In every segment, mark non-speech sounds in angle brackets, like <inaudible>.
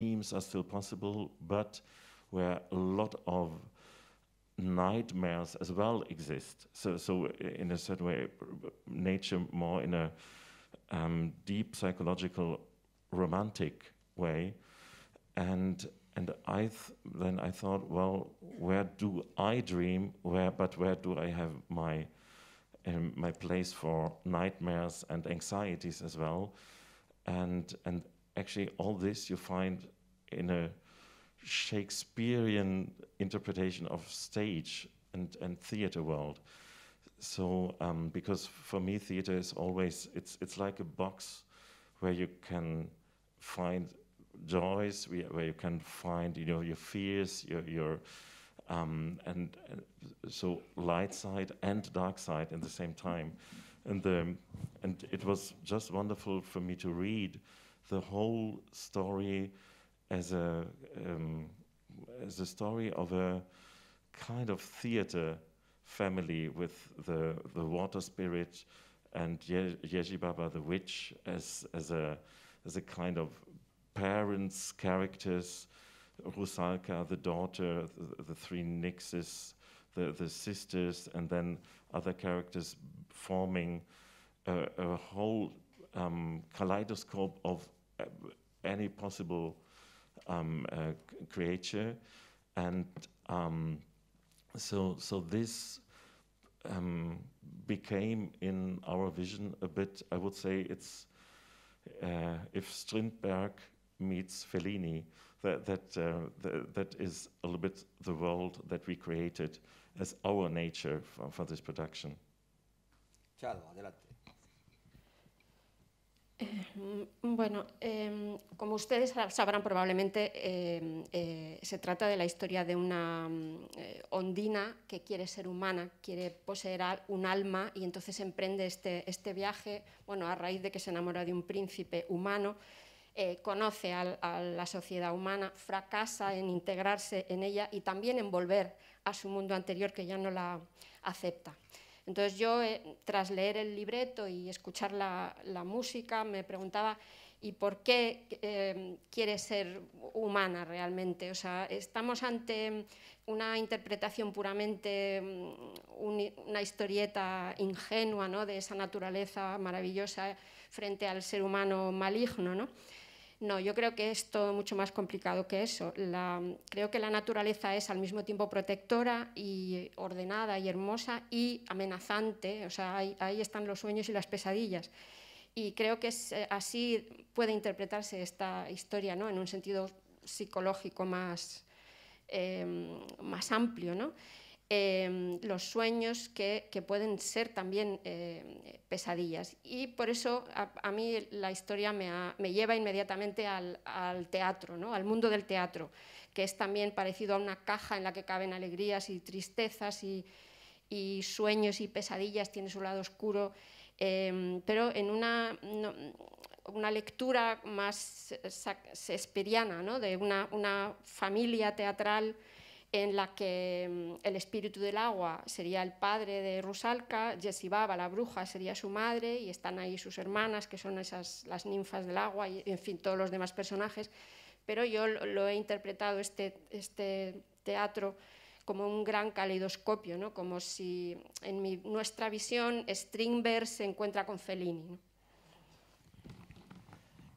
dreams are still possible, but where a lot of nightmares as well exist. So, so in a certain way, nature more in a um, deep psychological, romantic way, and and I th then I thought, well, where do I dream? Where, but where do I have my um, my place for nightmares and anxieties as well? And and actually all this you find in a Shakespearean interpretation of stage and, and theater world. So um, because for me theater is always it's it's like a box where you can find joys, where you can find you know your fears, your your um, and, and so light side and dark side at the same time, and the, and it was just wonderful for me to read the whole story as a um, as a story of a kind of theater family with the the water spirit and Ye Yeji Baba the witch as as a as a kind of parents characters, Rusalka the daughter, the, the three Nixes, the the sisters, and then other characters forming a, a whole um, kaleidoscope of uh, any possible um, uh, creature, and um, so so this um, became in our vision a bit. I would say it's uh, if Strindberg meets Fellini, that that uh, the, that is a little bit the world that we created as our nature for, for this production. Ciao, adelante. Eh, mm, bueno, em, como ustedes sabrán probablemente, em, eh, se trata de la historia de una mm, eh, ondina que quiere ser humana, quiere poseer un alma y entonces emprende este, este, viaje, bueno, a raíz de que se enamora de un príncipe humano, conoce a la sociedad humana, fracasa en integrarse en ella y también en volver a su mundo anterior que ya no la acepta. Entonces yo, eh, tras leer el libreto y escuchar la, música, me preguntaba, ¿y por qué em, quiere ser humana realmente? O sea, estamos ante una interpretación puramente, mm, una historieta ingenua ¿no? de esa naturaleza maravillosa frente al ser humano maligno, ¿no? No, yo creo que es todo mucho más complicado que eso. La, creo que la naturaleza es al mismo tiempo protectora y ordenada y hermosa y amenazante. O sea, ahí, están los sueños y las pesadillas. Y creo que es, eh, así puede interpretarse esta historia, ¿no? En un sentido psicológico más, em, más amplio, ¿no? Em, los sueños que, pueden ser también eh, pesadillas. Y por eso a, mí la historia me, lleva inmediatamente al, teatro, al mundo del teatro, que es también parecido a una caja en la que caben alegrías y tristezas y, sueños y pesadillas, tiene su lado oscuro, em, pero en una, lectura más eh, esperiana de una, una familia teatral en la que mm, el espíritu del agua sería el padre de Rusalka, Jessibaba la bruja, sería su madre, y están ahí sus hermanas, que son esas, las ninfas del agua, y en fin, todos los demás personajes. Pero yo lo he interpretado este, este teatro como un gran caleidoscopio, ¿no? como si en nuestra visión Strindberg se encuentra con Fellini.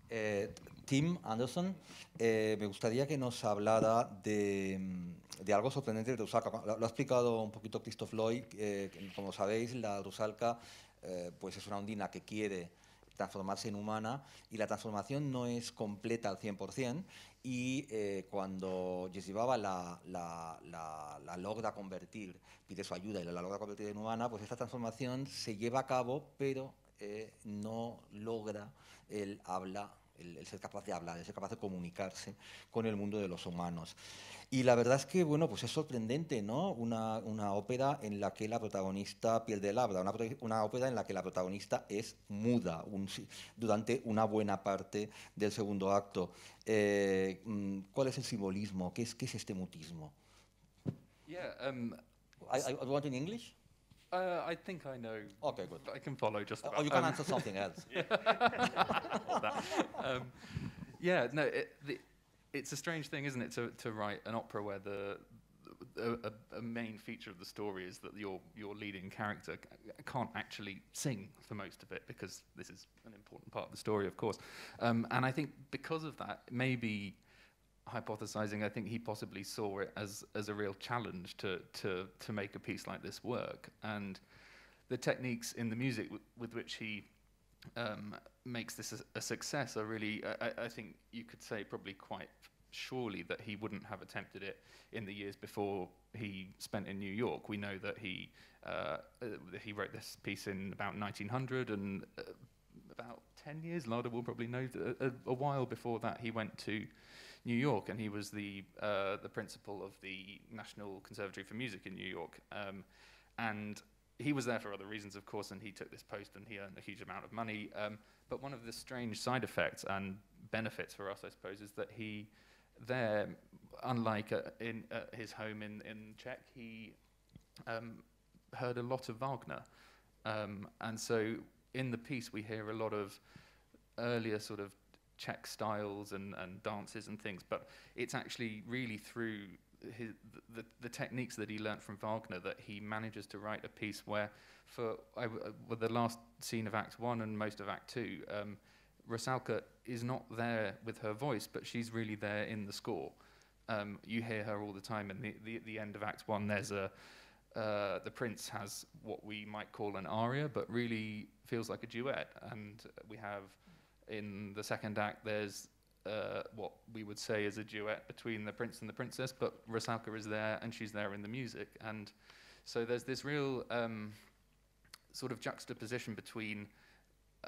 Eh, Tim Anderson, eh, me gustaría que nos hablara de, mm, algo sorprendente de Rusalka. Lo, ha explicado un poquito Christoph Lloyd. Eh, como sabéis, la Rusalka eh, pues es una ondina que quiere transformarse en humana y la transformación no es completa al 100% y cuando Yeshivaba la, la, logra convertir, pide su ayuda y la logra convertir en humana, pues esta transformación se lleva a cabo pero no logra el habla el, ser capaz de hablar, el ser capaz de comunicarse con el mundo de los humanos. Y la verdad es que, bueno, pues es sorprendente, ¿no? Una, ópera en la que la protagonista pierde la una, una ópera en la que la protagonista es muda durante una buena parte del segundo acto. Eh, mm, ¿Cuál es el simbolismo? ¿Qué es, este mutismo? Yeah, um, Uh, I think I know. Okay, good. I can follow just oh, about. Or you can um, answer something else. <laughs> um, yeah, no, it, the, it's a strange thing, isn't it, to, to write an opera where the, the a, a, main feature of the story is that your your leading character can't actually sing for most of it because this is an important part of the story, of course. Um, and I think because of that, maybe hypothesizing, I think he possibly saw it as, as a real challenge to, to, to make a piece like this work. And the techniques in the music with which he um, makes this a, a, success are really, I, I, think you could say probably quite surely that he wouldn't have attempted it in the years before he spent in New York. We know that he, uh, uh, he wrote this piece in about 1900 and uh, about 10 years, Larder will probably know, a, uh, a, while before that he went to New York, and he was the uh, the principal of the National Conservatory for Music in New York, um, and he was there for other reasons, of course, and he took this post and he earned a huge amount of money. Um, but one of the strange side effects and benefits for us, I suppose, is that he there, unlike uh, in uh, his home in in Czech, he um, heard a lot of Wagner, um, and so in the piece we hear a lot of earlier sort of Czech styles and, and dances and things, but it's actually really through his, the, the techniques that he learnt from Wagner that he manages to write a piece where, for uh, the last scene of Act One and most of Act Two, um, Rosalka is not there with her voice, but she's really there in the score. Um, you hear her all the time. And the, the, the end of Act One, there's a uh, the prince has what we might call an aria, but really feels like a duet. And we have in the second act, there's uh, what we would say is a duet between the prince and the princess, but Rusalka is there and she's there in the music. And so there's this real um, sort of juxtaposition between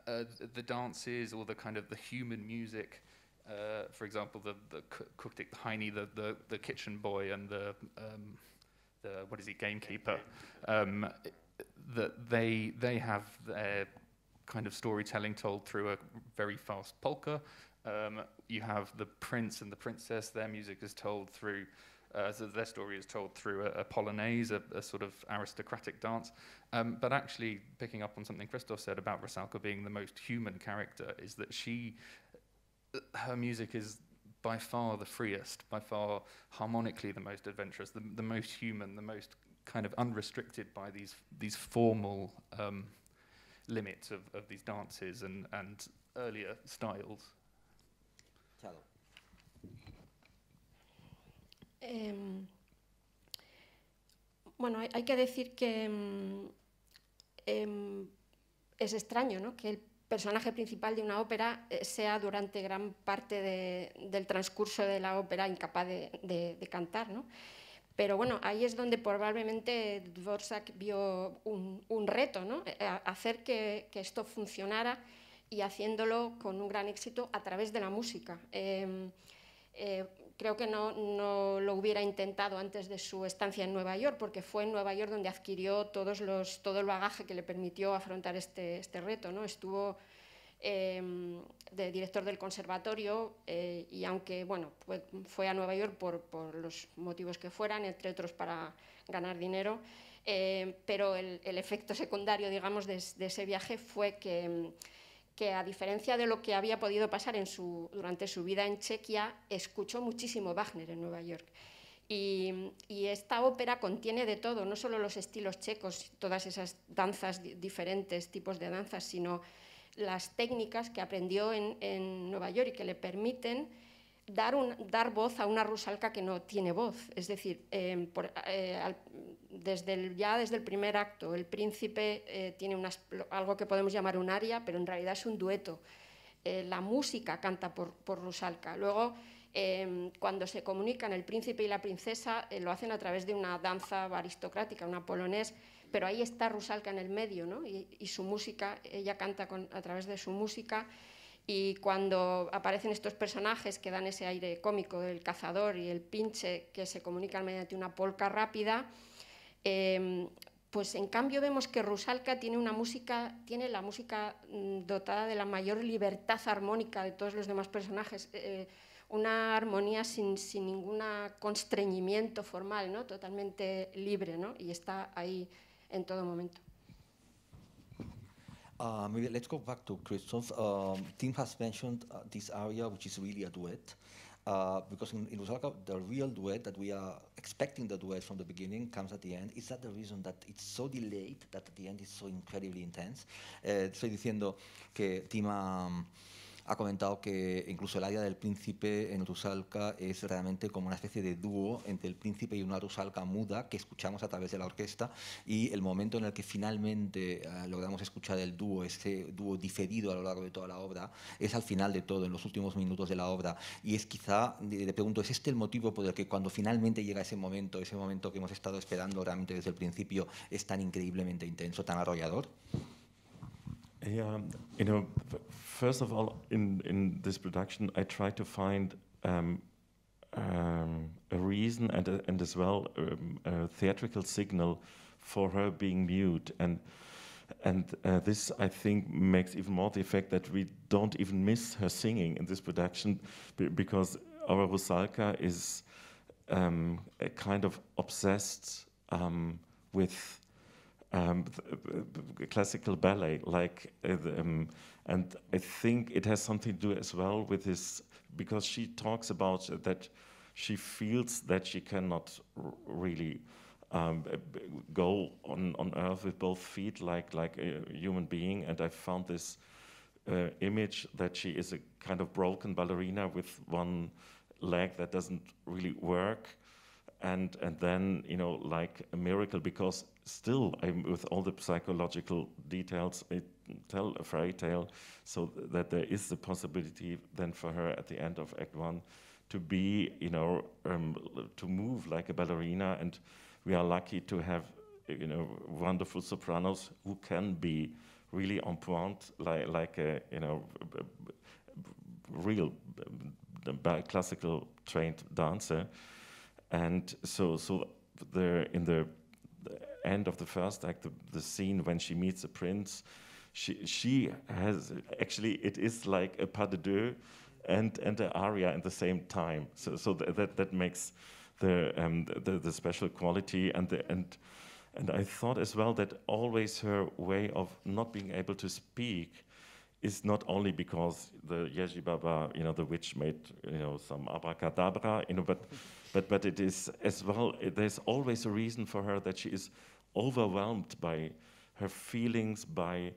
uh, the dances or the kind of the human music. Uh, for example, the the Kuktik, the the, the, the kitchen boy, and the um, the what is he gamekeeper, um, that they they have their kind of storytelling told through a very fast polka. Um, you have the prince and the princess. Their music is told through. Uh, so their story is told through a, a polonaise, a, a, sort of aristocratic dance. Um, but actually, picking up on something Christoph said about Rosalka being the most human character, is that she, her music is by far the freest, by far harmonically the most adventurous, the, the most human, the most kind of unrestricted by these these formal um, limits of, of these dances and, and earlier em. Em, bueno, hay, que decir que em, es extraño que el personaje principal de una ópera eh, sea durante gran parte del transcurso de la ópera incapaz de, cantar. ¿no? Pero bueno, ahí es donde probablemente Dvorak vio un, reto, ¿no? Eh, hacer que, esto funcionara y haciéndolo con un gran éxito a través de la música. Em, eh, creo que no, lo hubiera intentado antes de su estancia en Nueva York, porque fue en Nueva York donde adquirió todos los, todo el bagaje que le permitió afrontar este, este reto. ¿no? Estuvo Em, de director del conservatorio eh, y aunque bueno, fue, a Nueva York por, por, los motivos que fueran, entre otros para ganar dinero, eh, pero el, efecto secundario, digamos, de, de ese viaje fue que, que, a diferencia de lo que había podido pasar en su, durante su vida en Chequia, escuchó muchísimo Wagner en Nueva York. Y, y, esta ópera contiene de todo, no solo los estilos checos, todas esas danzas diferentes, tipos de danzas, sino las técnicas que aprendió en, Nueva York y que le permiten dar, dar voz a una Rusalka que no tiene voz. Es decir, em, eh, ya desde el primer acto, el príncipe eh, tiene algo que podemos llamar un aria, pero en realidad es un dueto. Eh, la música canta por, por Rusalka Luego, em, cuando se comunican el príncipe y la princesa, lo hacen a través de una danza aristocrática, una polonés pero ahí está Rusalka en el medio, y, su música, ella canta a través de su música, y cuando aparecen estos personajes que dan ese aire cómico del cazador y el pinche que se comunican mediante una polca rápida, em, pues en cambio vemos que Rusalka tiene una música, tiene la música mm, dotada de la mayor libertad armónica de todos los demás personajes, eh, eh, una armonía sin, ningún constreñimiento formal, ¿no? totalmente libre, y está ahí en todo momento. Uh, maybe let's go back to Christoph. Um, Tim has mentioned uh, this area, which is really a duet, uh, because in, in Lusaka, the real duet that we are expecting the duet from the beginning comes at the end. Is that the reason that it's so delayed that at the end is so incredibly intense? Uh, estoy diciendo que Tim Um, ha comentado que incluso el área del príncipe en Rusalka es realmente como una especie de dúo entre el príncipe y una Rusalka muda que escuchamos a través de la orquesta y el momento en el que finalmente eh, logramos escuchar el dúo, ese dúo diferido a lo largo de toda la obra, es al final de todo, en los últimos minutos de la obra. Y es quizá, eh, le pregunto, ¿es este el motivo por el que cuando finalmente llega ese momento, ese momento que hemos estado esperando realmente desde el principio, es tan increíblemente intenso, tan arrollador? Yeah, you know, first of all, in in this production, I try to find um, um, a reason and uh, and as well um, a theatrical signal for her being mute and. And uh, this, I think, makes even more the effect that we don't even miss her singing in this production, because our Rusalka is um, a kind of obsessed um, with um, classical ballet, like, uh, um, and I think it has something to do as well with this, because she talks about that she feels that she cannot really um, go on, on earth with both feet like, like a human being, and I found this uh, image that she is a kind of broken ballerina with one leg that doesn't really work and and then you know like a miracle because still I'm, with all the psychological details it tell a fairy tale so th that there is the possibility then for her at the end of act one to be you know um, to move like a ballerina and we are lucky to have you know wonderful sopranos who can be really en point like like a you know real classical trained dancer and so, so the, in the, the end of the first act, the, the scene when she meets the prince, she she has actually it is like a pas de deux and and an aria at the same time. So so th that that makes the um the, the special quality and the and and I thought as well that always her way of not being able to speak is not only because the Yeji Baba, you know, the witch made, you know, some abracadabra, you know, but, but, but it is as well, there's always a reason for her that she is overwhelmed by her feelings, by,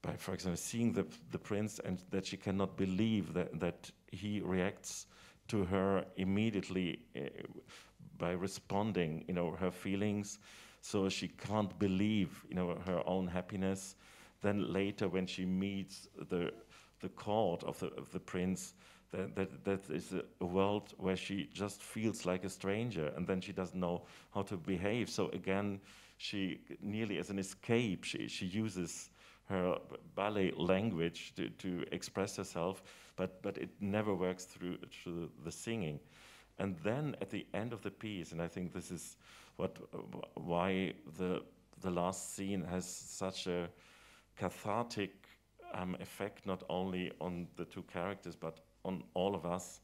by for example, seeing the, the prince and that she cannot believe that, that he reacts to her immediately uh, by responding, you know, her feelings. So she can't believe, you know, her own happiness then later, when she meets the the court of the of the prince, that that, that is a world where she just feels like a stranger, and then she doesn't know how to behave. So again, she nearly as an escape, she she uses her ballet language to, to express herself, but but it never works through through the singing. And then at the end of the piece, and I think this is what why the the last scene has such a cathartic um, effect not only on the two characters but on all of us.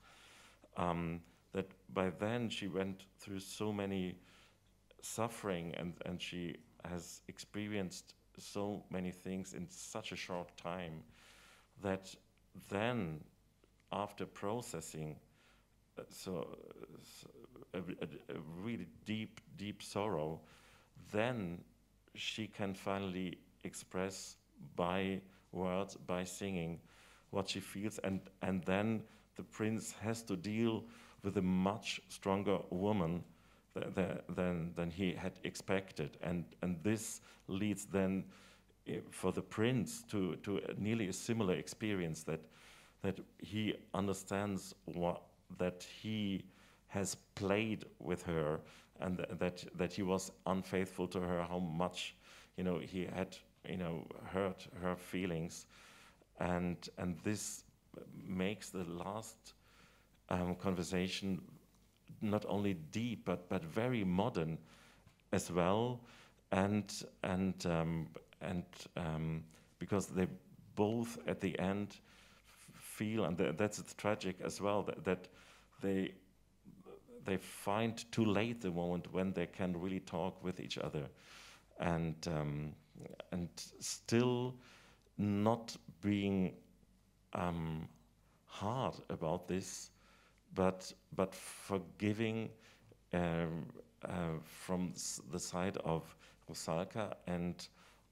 Um, that by then she went through so many suffering and, and she has experienced so many things in such a short time that then after processing uh, so, uh, so a, a, a really deep deep sorrow then she can finally express by words, by singing what she feels, and, and then the prince has to deal with a much stronger woman th th than, than he had expected. And, and this leads then eh, for the prince to, to nearly a similar experience that, that he understands what, that he has played with her and th that, that he was unfaithful to her, how much you know, he had you know, hurt her feelings. And, and this makes the last um, conversation not only deep, but, but very modern as well. And, and, um, and um, because they both at the end feel, and th that's tragic as well, that, that they they find too late the moment when they can really talk with each other. And um, and still not being um, hard about this, but but forgiving um, uh, from the side of Rusalka and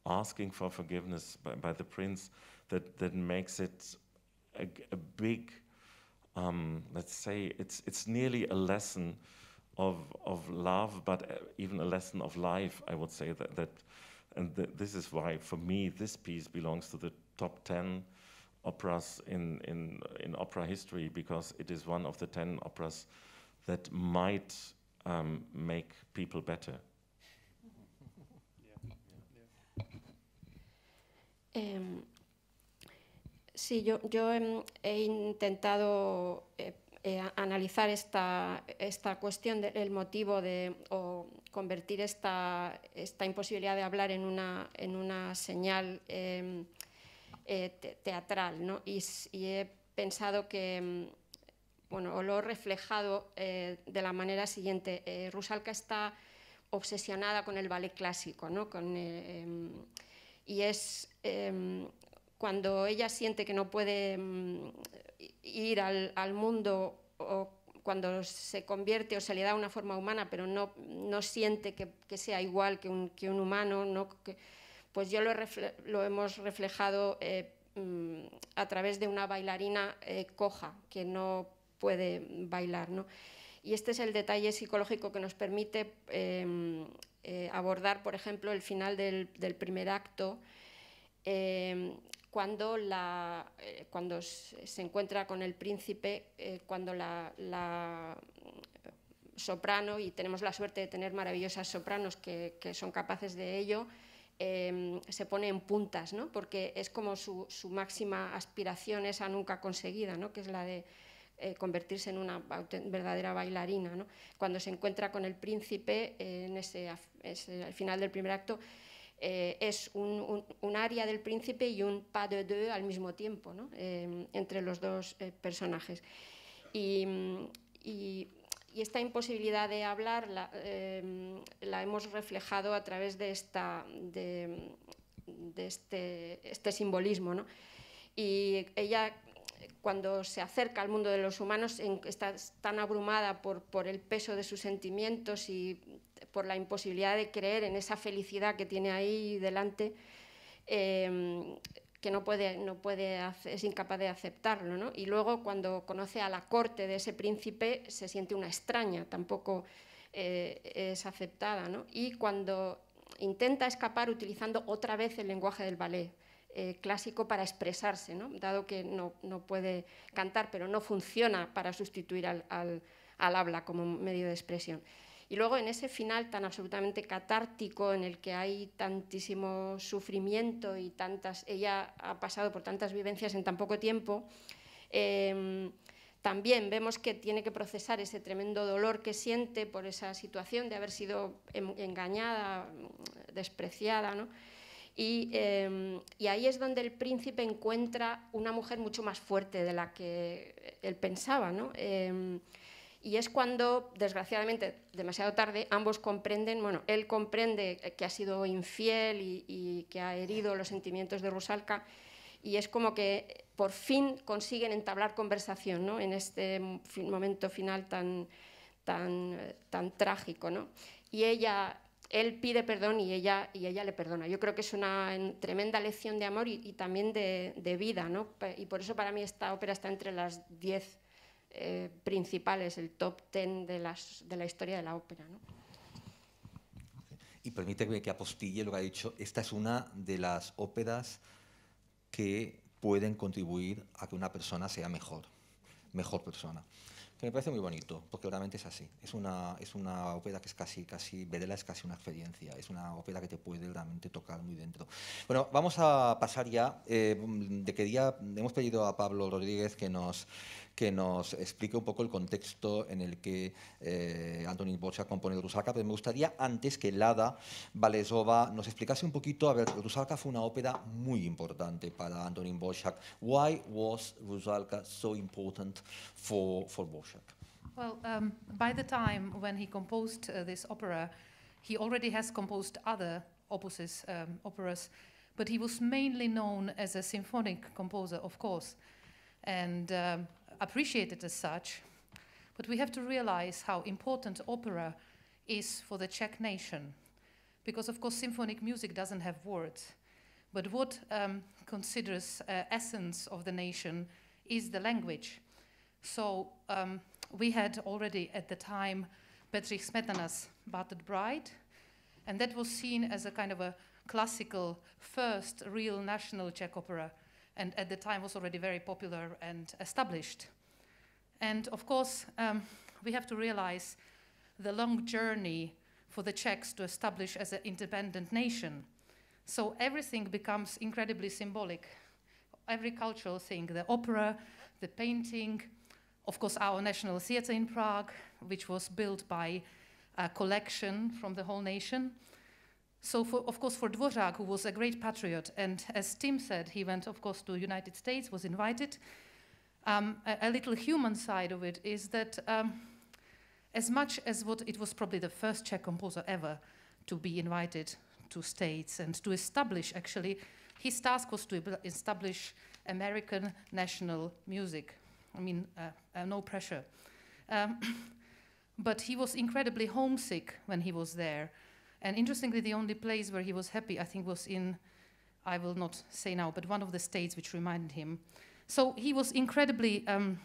asking for forgiveness by, by, the prince that that makes it a, a big um, let's say it's it's nearly a lesson of of love, but uh, even a lesson of life. I would say that that and th this is why, for me, this piece belongs to the top 10 operas in, in, in opera history because it is one of the 10 operas that might um, make people better. Um, <laughs> sí, yo, yo, he intentado eh, Eh, analizar esta, esta cuestión del motivo de, o convertir esta, esta imposibilidad de hablar en una, en una señal em, eh, teatral. Y, he pensado que, em, bueno, lo he reflejado eh, de la manera siguiente. Rusalka está obsesionada con el ballet clásico, Con, em, y es cuando ella siente que no puede mm, ir al, mundo o cuando se convierte o se le da una forma humana, pero no, no siente que, sea igual que un, humano, pues yo lo, hemos reflejado eh, mm, a través de una bailarina eh, coja que no puede bailar. ¿no? Y este es el detalle psicológico que nos permite em, eh, abordar, por ejemplo, el final del, primer acto. Em, cuando, la, eh, cuando se encuentra con el príncipe, eh, cuando la, soprano, y tenemos la suerte de tener maravillosas sopranos que, que son capaces de ello, em, se pone en puntas, ¿no? porque es como su, su, máxima aspiración, esa nunca conseguida, ¿no? que es la de eh, convertirse en una verdadera bailarina. ¿no? Cuando se encuentra con el príncipe, en ese, al final del primer acto, eh, es un, área del príncipe y un pas de deux al mismo tiempo, ¿no? Em, entre los dos eh, personajes. Y, esta imposibilidad de hablar em, la, hemos reflejado a través de, esta, de, este, este, simbolismo. ¿no? Y ella cuando se acerca al mundo de los humanos está tan abrumada por, por el peso de sus sentimientos y por la imposibilidad de creer en esa felicidad que tiene ahí delante, em, que no puede, no puede, es incapaz de aceptarlo. Y luego cuando conoce a la corte de ese príncipe se siente una extraña, tampoco eh, es aceptada. Y cuando intenta escapar utilizando otra vez el lenguaje del ballet. Eh, clásico para expresarse, dado que no, puede cantar, pero no funciona para sustituir al habla como medio de expresión. Y luego en ese final tan absolutamente catártico, en el que hay tantísimo sufrimiento y tantas, ella ha pasado por tantas vivencias en tan poco tiempo, em, también vemos que tiene que procesar ese tremendo dolor que siente por esa situación de haber sido em, engañada, despreciada, em, Y, ahí es donde el príncipe encuentra una mujer mucho más fuerte de la que él pensaba. ¿no? Y es cuando, desgraciadamente, demasiado tarde, ambos comprenden, bueno, él comprende que ha sido infiel y, que ha herido los sentimientos de Rusalka, y es como que por fin consiguen entablar conversación ¿no? en este momento final tan, tan, eh, tan trágico. ¿no? Y ella, él pide perdón y ella, y ella le perdona. Yo creo que es una tremenda lección de amor y, también de, de vida. ¿no? Y por eso para mí esta ópera está entre las diez eh, principales, el top ten de, las, de la historia de la ópera. ¿no? Y permíteme que apostille lo que ha dicho. Esta es una de las óperas que pueden contribuir a que una persona sea mejor, mejor persona. Que me parece muy bonito, porque realmente es así. Es una, es una ópera que es casi, casi, verla es casi una experiencia, es una ópera que te puede realmente tocar muy dentro. Bueno, vamos a pasar ya, eh, de que día hemos pedido a Pablo Rodríguez que nos, que nos explique un poco el contexto en el que eh, Antonín Bocha compone Rusalka, pero me gustaría antes que Lada Valesova nos explicase un poquito, a ver, Rusalka fue una ópera muy importante para Antonín Boschak. Why was Rusalka so important for, for Boschak? Well, um, by the time when he composed uh, this opera, he already has composed other opuses, um, operas, but he was mainly known as a symphonic composer, of course. And um, appreciated as such, but we have to realize how important opera is for the Czech nation. Because, of course, symphonic music doesn't have words, but what um, considers uh, essence of the nation is the language. So um, we had already at the time Petrich Smetana's Battered Bride, and that was seen as a kind of a classical first real national Czech opera and at the time was already very popular and established. And of course, um, we have to realize the long journey for the Czechs to establish as an independent nation. So everything becomes incredibly symbolic. Every cultural thing, the opera, the painting, of course, our National Theatre in Prague, which was built by a collection from the whole nation. So for, of course, for Dvořák, who was a great patriot, and as Tim said, he went, of course, to the United States, was invited. Um, a, a, little human side of it is that um, as much as what it was probably the first Czech composer ever to be invited to states and to establish, actually, his task was to establish American national music. I mean, uh, uh, no pressure. Um, <coughs> but he was incredibly homesick when he was there and interestingly, the only place where he was happy, I think, was in, I will not say now, but one of the states which reminded him. So he was incredibly um,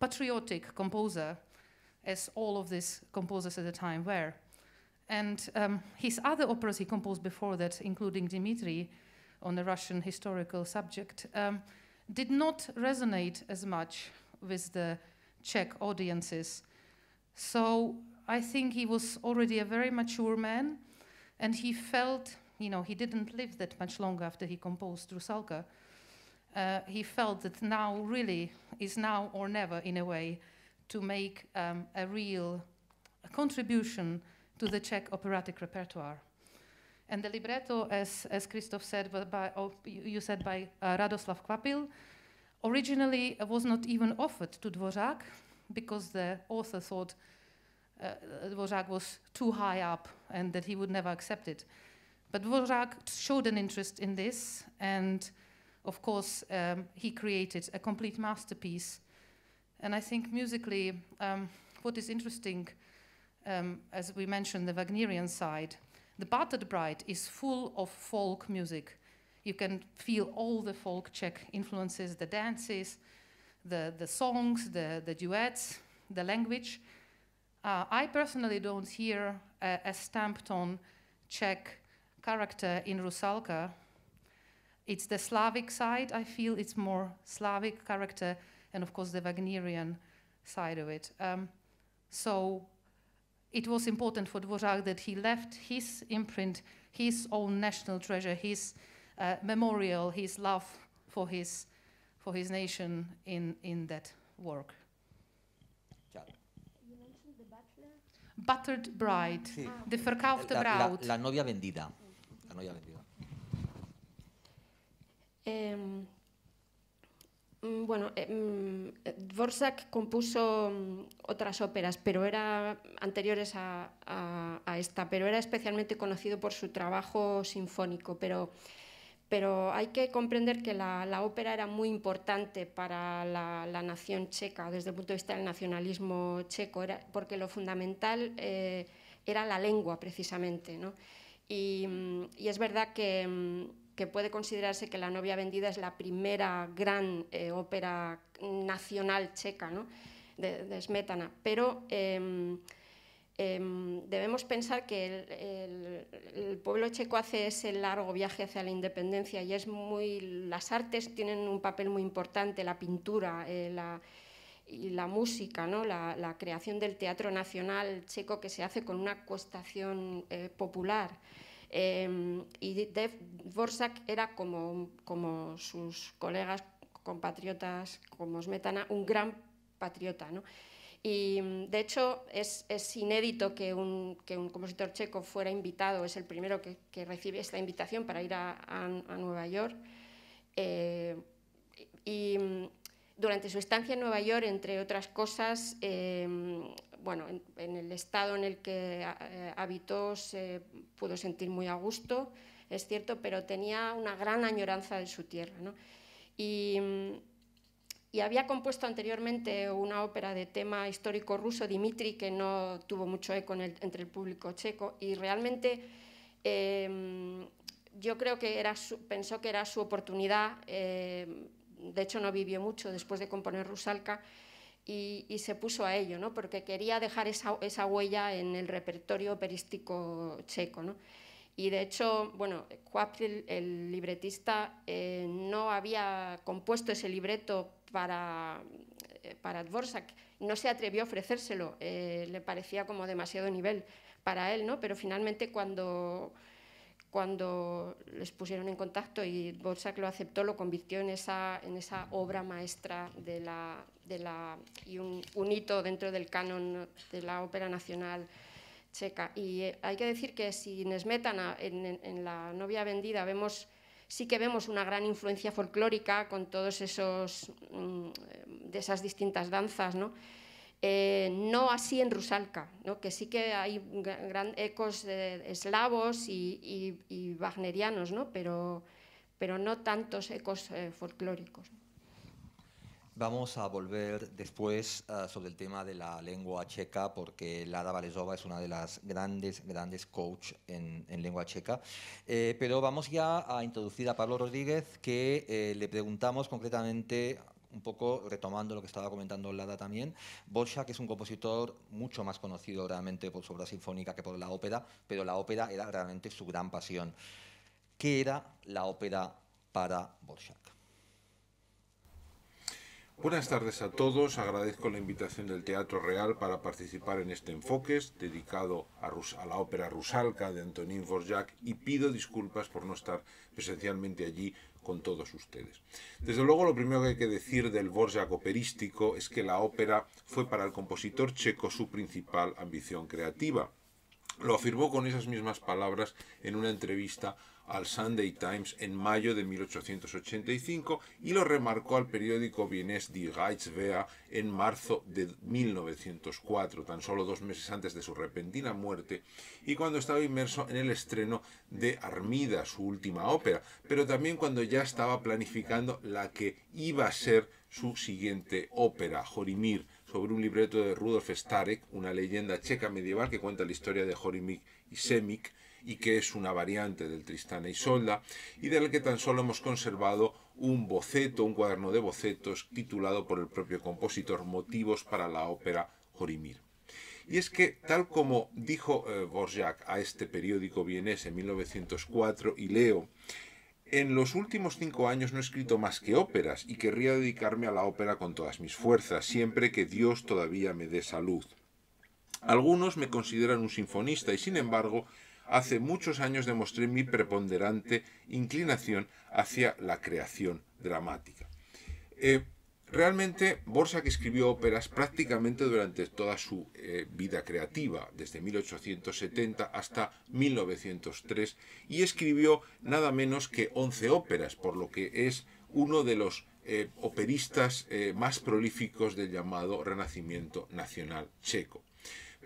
patriotic composer, as all of these composers at the time were. And um, his other operas he composed before that, including Dmitri, on a Russian historical subject, um, did not resonate as much with the Czech audiences. So I think he was already a very mature man, and he felt, you know, he didn't live that much longer after he composed Rusalka. Uh, he felt that now really is now or never, in a way, to make um, a real contribution to the Czech operatic repertoire. And the libretto, as, as Christoph said, by, oh, you said by uh, Radoslav Kvapil, originally was not even offered to Dvořák because the author thought uh, Dvorak was too high up and that he would never accept it. But Dvorak showed an interest in this, and of course, um, he created a complete masterpiece. And I think musically, um, what is interesting, um, as we mentioned, the Wagnerian side, the Battered Bride is full of folk music. You can feel all the folk Czech influences, the dances, the, the songs, the, the duets, the language. Uh, I personally don't hear a, a stamped on Czech character in Rusalka. It's the Slavic side, I feel it's more Slavic character, and of course the Wagnerian side of it. Um, so it was important for Dvorak that he left his imprint, his own national treasure, his uh, memorial, his love for his, for his nation in, in that work. La, novia vendida. Em, bueno, eh, compuso em, otras óperas, pero era anteriores a, a, esta, pero era especialmente conocido por su trabajo sinfónico. Pero pero hay que comprender que la, ópera era muy importante para la, nación checa, desde el punto de vista del nacionalismo checo, era, porque lo fundamental eh, era la lengua, precisamente. ¿no? Y, mm, es verdad mm, que, puede considerarse que La novia vendida es la primera gran eh, ópera nacional checa, ¿no? de, Smetana, pero... Em, Em, debemos pensar que el, pueblo checo hace ese largo viaje hacia la independencia y es muy las artes tienen un papel muy importante, la pintura eh, la, y la música, ¿no? La, creación del teatro nacional checo que se hace con una cuestación eh, popular. Em, y Dev era como, como sus colegas compatriotas como Smetana, un gran patriota. ¿no? Y de hecho es, es inédito que un, que un, compositor checo fuera invitado, es el primero que, recibe esta invitación para ir a, a, Nueva York. Eh, y durante su estancia en Nueva York, entre otras cosas, em, bueno, en, en, el estado en el que eh, habitó se pudo sentir muy a gusto, es cierto, pero tenía una gran añoranza de su tierra. ¿no? Y y había compuesto anteriormente una ópera de tema histórico ruso, Dimitri, que no tuvo mucho eco entre el público checo y realmente em, yo creo que pensó que era su oportunidad, em, de hecho no vivió mucho después de componer Rusalka y, se puso a ello, ¿no? porque quería dejar esa, huella en el repertorio operístico checo. Y de hecho, bueno, el libretista, eh, no había compuesto ese libreto para, eh, para No se atrevió a ofrecérselo, eh, le parecía como demasiado nivel para él, ¿no? Pero finalmente cuando, cuando les pusieron en contacto y Dvorsak lo aceptó, lo convirtió en esa, en esa obra maestra de la, de la, y un, hito dentro del canon de la ópera nacional checa. Y eh, hay que decir que si Nesmetana en, en, en La novia vendida vemos sí que vemos una gran influencia folclórica con todos esos mm, de esas distintas danzas, eh, ¿no? así en Rusalka, ¿no? que sí que hay gran ecos de eslavos y, wagnerianos, ¿no? Pero, pero no tantos ecos eh, folclóricos. Vamos a volver después eh, sobre el tema de la lengua checa, porque Lara Valesova es una de las grandes, grandes coach en, lengua checa. Eh, pero vamos ya a introducir a Pablo Rodríguez, que eh, le preguntamos concretamente, un poco retomando lo que estaba comentando Lara también, Bolsha, que es un compositor mucho más conocido realmente por su obra sinfónica que por la ópera, pero la ópera era realmente su gran pasión. ¿Qué era la ópera para Borchak? Buenas tardes a todos, agradezco la invitación del Teatro Real para participar en este enfoque dedicado a, la ópera Rusalka de Antonín Vorjak y pido disculpas por no estar presencialmente allí con todos ustedes. Desde luego lo primero que hay que decir del Dvorak operístico es que la ópera fue para el compositor checo su principal ambición creativa. Lo afirmó con esas mismas palabras en una entrevista al Sunday Times en mayo de 1885 y lo remarcó al periódico vienés Die Reichswehr en marzo de 1904, tan solo dos meses antes de su repentina muerte y cuando estaba inmerso en el estreno de Armida, su última ópera, pero también cuando ya estaba planificando la que iba a ser su siguiente ópera, Jorimir, sobre un libreto de Rudolf Starek, una leyenda checa medieval que cuenta la historia de Jorimir y Semik, y que es una variante del Tristana y Solda, y del que tan solo hemos conservado un boceto, un cuaderno de bocetos titulado por el propio compositor Motivos para la ópera Jorimir. Y es que, tal como dijo Gorjak... Eh, a este periódico vienés en 1904, y leo, en los últimos cinco años no he escrito más que óperas y querría dedicarme a la ópera con todas mis fuerzas, siempre que Dios todavía me dé salud. Algunos me consideran un sinfonista y sin embargo hace muchos años demostré mi preponderante inclinación hacia la creación dramática. Eh, realmente, Borsak escribió óperas prácticamente durante toda su eh, vida creativa, desde 1870 hasta 1903, y escribió nada menos que 11 óperas, por lo que es uno de los eh, operistas más prolíficos del llamado Renacimiento Nacional Checo.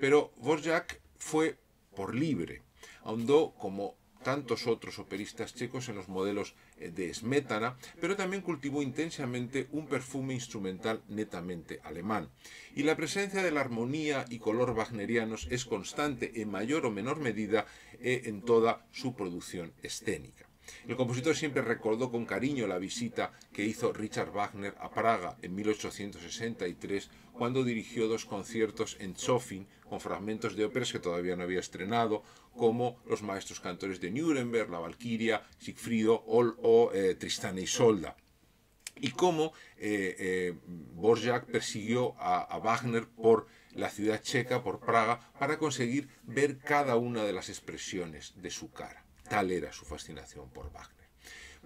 Pero Borjak fue por libre, ahondó como tantos otros operistas checos en los modelos eh, de Smetana, pero también cultivó intensamente un perfume instrumental netamente alemán. Y la presencia de la armonía y color wagnerianos es constante en mayor o menor medida eh, en toda su producción escénica. El compositor siempre recordó con cariño la visita que hizo Richard Wagner a Praga en 1863, cuando dirigió dos conciertos en Zofing con fragmentos de óperas que todavía no había estrenado, como Los maestros cantores de Nuremberg, La Valquiria, Siegfried, o, o eh, y Solda y cómo eh, eh Borjak persiguió a, Wagner por la ciudad checa, por Praga, para conseguir ver cada una de las expresiones de su cara. Tal era su fascinación por Wagner.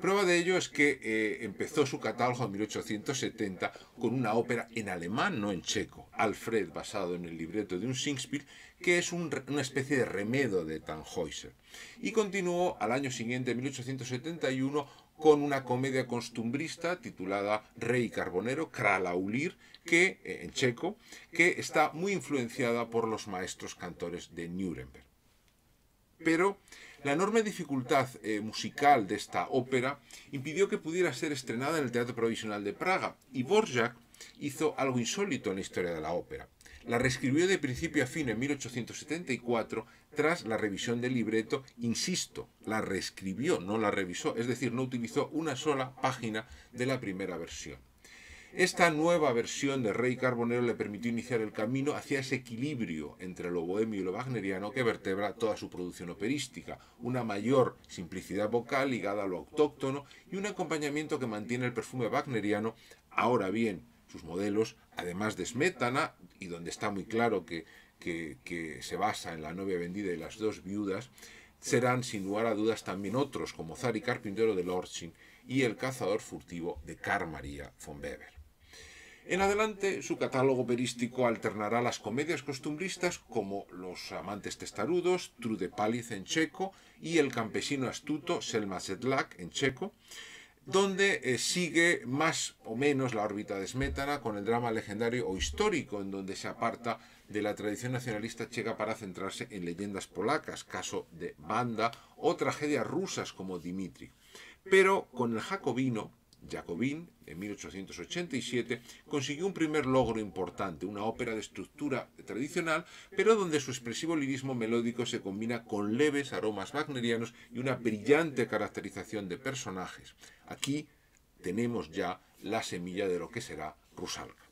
Prueba de ello es que eh, empezó su catálogo en 1870 con una ópera en alemán, no en checo, Alfred, basado en el libreto de un Singspiel, que es una especie de remedo de Tannhäuser. Y continuó al año siguiente, 1871, con una comedia costumbrista titulada Rey Carbonero, Kralaulir, que, eh, en checo, que está muy influenciada por los maestros cantores de Nuremberg. Pero la enorme dificultad eh, musical de esta ópera impidió que pudiera ser estrenada en el Teatro Provisional de Praga, y Borjak hizo algo insólito en la historia de la ópera. La reescribió de principio a fin en 1874 tras la revisión del libreto, insisto, la reescribió, no la revisó, es decir, no utilizó una sola página de la primera versión. Esta nueva versión de Rey Carbonero le permitió iniciar el camino hacia ese equilibrio entre lo bohemio y lo wagneriano que vertebra toda su producción operística, una mayor simplicidad vocal ligada a lo autóctono y un acompañamiento que mantiene el perfume wagneriano, ahora bien, sus modelos, además de Smetana, y donde está muy claro que, que, se basa en la novia vendida y las dos viudas, serán sin lugar a dudas también otros, como Zari Carpintero de Lorchin y el cazador furtivo de karl von Weber. En adelante, su catálogo operístico alternará las comedias costumbristas como Los amantes testarudos, Trude Paliz en checo y El campesino astuto, Selma Sedlak en checo, donde eh, sigue más o menos la órbita de Smetana con el drama legendario o histórico, en donde se aparta de la tradición nacionalista checa para centrarse en leyendas polacas, caso de Banda, o tragedias rusas como Dimitri. Pero con el jacobino, Jacobin, en 1887, consiguió un primer logro importante, una ópera de estructura tradicional, pero donde su expresivo lirismo melódico se combina con leves aromas wagnerianos y una brillante caracterización de personajes. Aquí tenemos ya la semilla de lo que será Rusalka.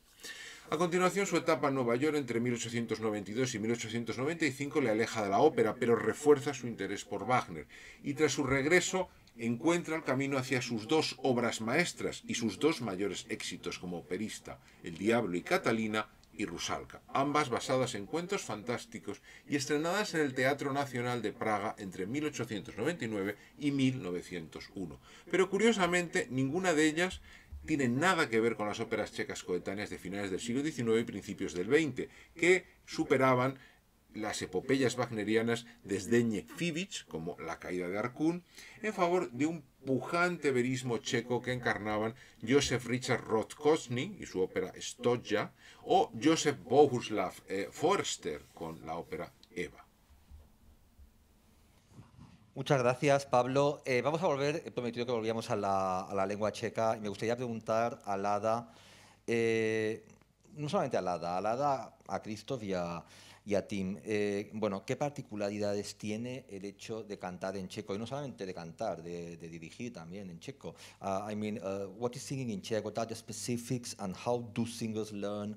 A continuación, su etapa en Nueva York entre 1892 y 1895 le aleja de la ópera, pero refuerza su interés por Wagner. Y tras su regreso encuentra el camino hacia sus dos obras maestras y sus dos mayores éxitos como operista, El Diablo y Catalina, y Rusalka, ambas basadas en cuentos fantásticos y estrenadas en el Teatro Nacional de Praga entre 1899 y 1901. Pero curiosamente, ninguna de ellas tiene nada que ver con las óperas checas coetáneas de finales del siglo XIX y principios del XX, que superaban las epopeyas wagnerianas desdeñe Fivic, como la caída de Arkun, en favor de un pujante verismo checo que encarnaban Joseph Richard Rothkosny y su ópera Stoja, o Joseph Bohuslav eh, Forster con la ópera Eva. Muchas gracias, Pablo. Eh, vamos a volver, he prometido que volvíamos a la, lengua checa, y me gustaría preguntar a Lada, eh, no solamente a Lada, a Lada, a Christoph y a, y a Tim. Eh, bueno, ¿qué particularidades tiene el hecho de cantar en checo? Y no solamente de cantar, de, de dirigir también en checo. Uh, I mean, uh, what is singing in Czech? What are the specifics and how do singers learn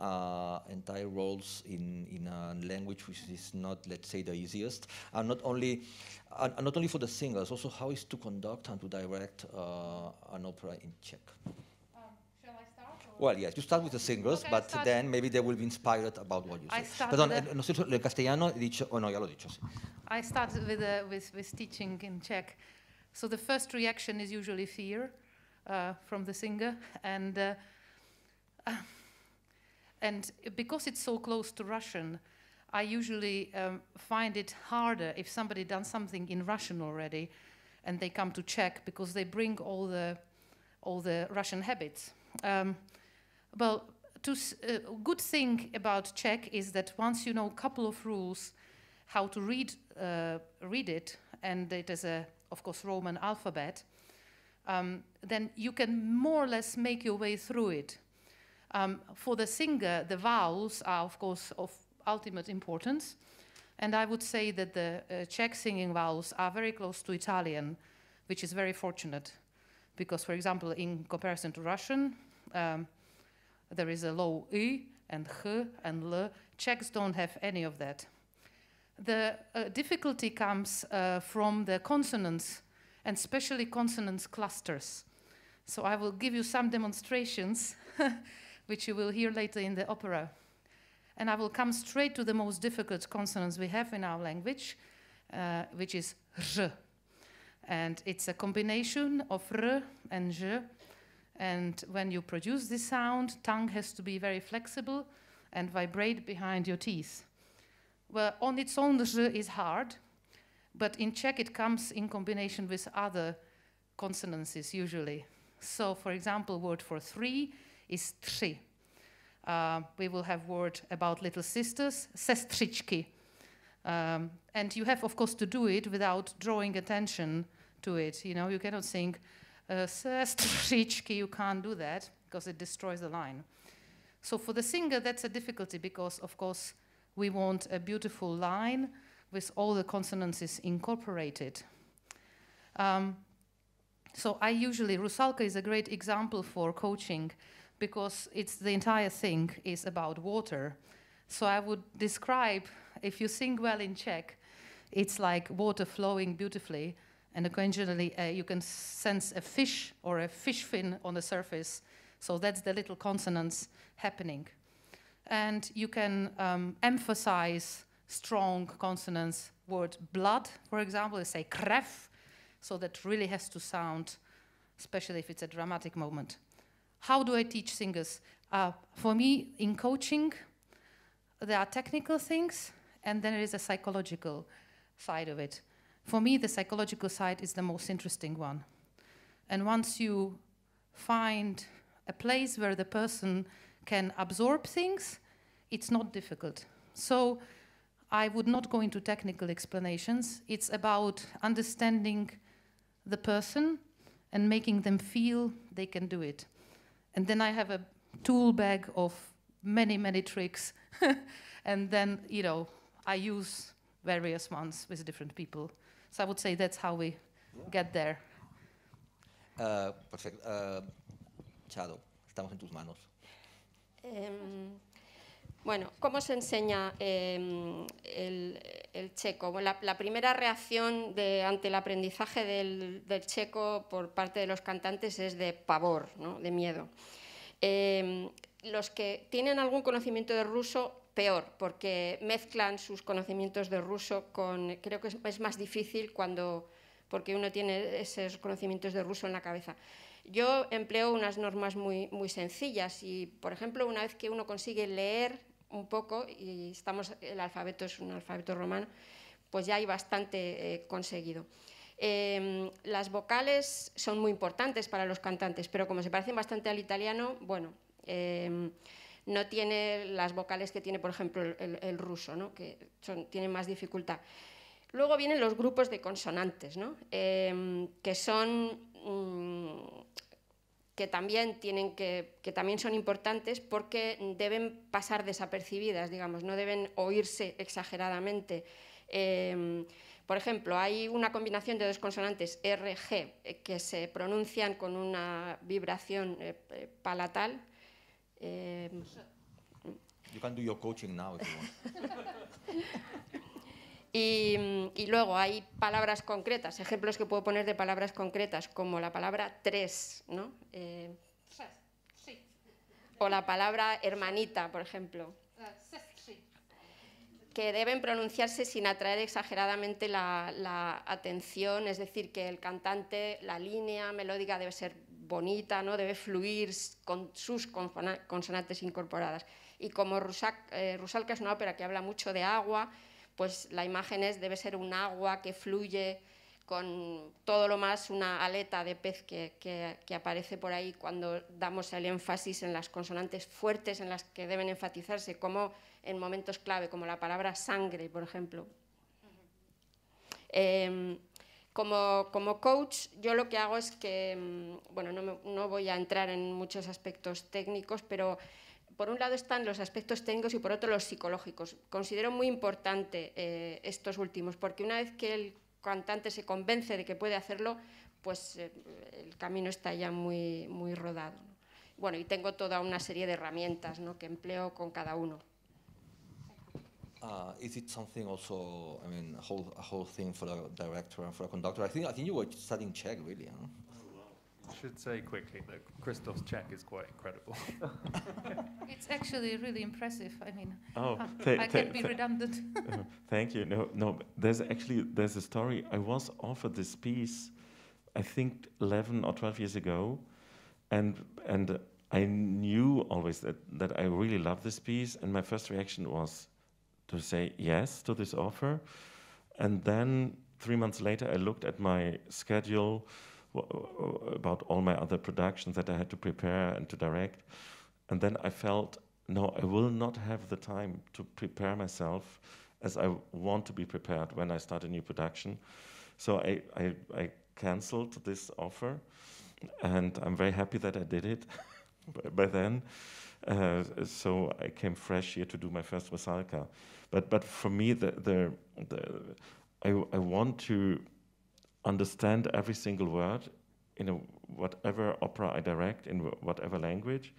uh, entire roles in, in a language which is not, let's say, the easiest? And not only, and not only for the singers, also how is to conduct and to direct uh, an opera in Czech? Well, yes, you start with the singles, okay, but then maybe they will be inspired about what you I say. Perdón, eh, no sé, castellano dicho, oh no, ya lo dicho, sí. I started with, uh, with, with teaching in Czech. So the first reaction is usually fear uh, from the singer. And, uh, <sighs> and because it's so close to Russian, I usually um, find it harder if somebody done something in Russian already and they come to Czech because they bring all the, all the Russian habits. Um, well, to, uh, good thing about Czech is that once you know a couple of rules, how to read uh, read it, and it is a of course Roman alphabet, um, then you can more or less make your way through it. Um, for the singer, the vowels are of course of ultimate importance, and I would say that the uh, Czech singing vowels are very close to Italian, which is very fortunate, because for example, in comparison to Russian. Um, there is a low E and H and L. Czechs don't have any of that. The uh, difficulty comes uh, from the consonants, and especially consonants clusters. So I will give you some demonstrations, <laughs> which you will hear later in the opera. And I will come straight to the most difficult consonants we have in our language, uh, which is r. And it's a combination of r and j, and when you produce this sound, tongue has to be very flexible and vibrate behind your teeth. Well, on its own, the is hard, but in Czech it comes in combination with other consonances usually. So, for example, word for three is tři. Uh, we will have word about little sisters, sestřičky. Um, and you have, of course, to do it without drawing attention to it. You know, you cannot think uh, Sestrički, <laughs> you can't do that because it destroys the line. So for the singer, that's a difficulty because, of course, we want a beautiful line with all the consonances incorporated. Um, so I usually, Rusalka is a great example for coaching because it's the entire thing is about water. So I would describe, if you sing well in Czech, it's like water flowing beautifully and occasionally uh, you can sense a fish or a fish fin on the surface. So that's the little consonants happening. And you can um, emphasize strong consonants. Word blood, for example, say kref. So that really has to sound, especially if it's a dramatic moment. How do I teach singers? Uh, for me, in coaching, there are technical things, and then there is a psychological side of it for me, the psychological side is the most interesting one. And once you find a place where the person can absorb things, it's not difficult. So I would not go into technical explanations. It's about understanding the person and making them feel they can do it. And then I have a tool bag of many, many tricks. <laughs> and then, you know, I use various ones with different people. So I would say that's how we get ah, perfecto. Ah, Chado, estamos en tus manos. Em, bueno, ¿cómo se enseña em, el, checo? La, primera reacción ante el aprendizaje del, checo por parte de los cantantes es de pavor, ¿no? de miedo. Em, los que tienen algún conocimiento de ruso peor, porque mezclan sus conocimientos de ruso con... Creo que es más difícil cuando... porque uno tiene esos conocimientos de ruso en la cabeza. Yo empleo unas normas muy, muy sencillas y, por ejemplo, una vez que uno consigue leer un poco, y estamos, el alfabeto es un alfabeto romano, pues ya hay bastante eh, conseguido. Em, las vocales son muy importantes para los cantantes, pero como se parecen bastante al italiano, bueno, em, no tiene las vocales que tiene, por ejemplo, el, ruso, ¿no? que tienen más dificultad. Luego vienen los grupos de consonantes, em, que son... Mm, que también, tienen que, también son importantes porque deben pasar desapercibidas, digamos, no deben oírse exageradamente. Em, por ejemplo, hay una combinación de dos consonantes RG que se pronuncian con una vibración eh, eh, palatal, coaching y, luego hay palabras concretas, ejemplos que puedo poner de palabras concretas, como la palabra tres, ¿no? Eh, o la palabra hermanita, por ejemplo. Eh, que deben pronunciarse sin atraer exageradamente la atención, es decir, que el cantante, la línea melódica debe ser bonita, ¿no? debe fluir con sus consonantes incorporadas. Y como eh, Rusalka es una ópera que habla mucho de agua, pues la imagen es, debe ser un agua que fluye con todo lo más una aleta de pez que, aparece por ahí cuando damos el énfasis en las consonantes fuertes en las que deben enfatizarse, como en momentos clave, como la palabra sangre, por ejemplo. Como, coach, yo lo que hago es que, mm, bueno, no, no, voy a entrar en muchos aspectos técnicos, pero por un lado están los aspectos técnicos y por otro los psicológicos. Considero muy importante eh, estos últimos, porque una vez que el cantante se convence de que puede hacerlo, pues eh, el camino está ya muy, muy rodado. Bueno, y tengo toda una serie de herramientas ¿no? que empleo con cada uno. Uh, is it something also? I mean, a whole a whole thing for the director and for a conductor. I think I think you were studying Czech, really. Huh? I should say quickly that Christoph's Czech is quite incredible. <laughs> it's actually really impressive. I mean, oh, I can be redundant. uh, <laughs> thank you. No, no. There's actually there's a story. I was offered this piece, I think eleven or twelve years ago, and and I knew always that that I really loved this piece, and my first reaction was to say yes to this offer. And then three months later, I looked at my schedule about all my other productions that I had to prepare and to direct. And then I felt, no, I will not have the time to prepare myself as I want to be prepared when I start a new production. So I, I, I cancelled this offer. And I'm very happy that I did it <laughs> by then. Uh, so I came fresh here to do my first Vasalka. But but for me, the the, the I, I want to understand every single word in a, whatever opera I direct in whatever language,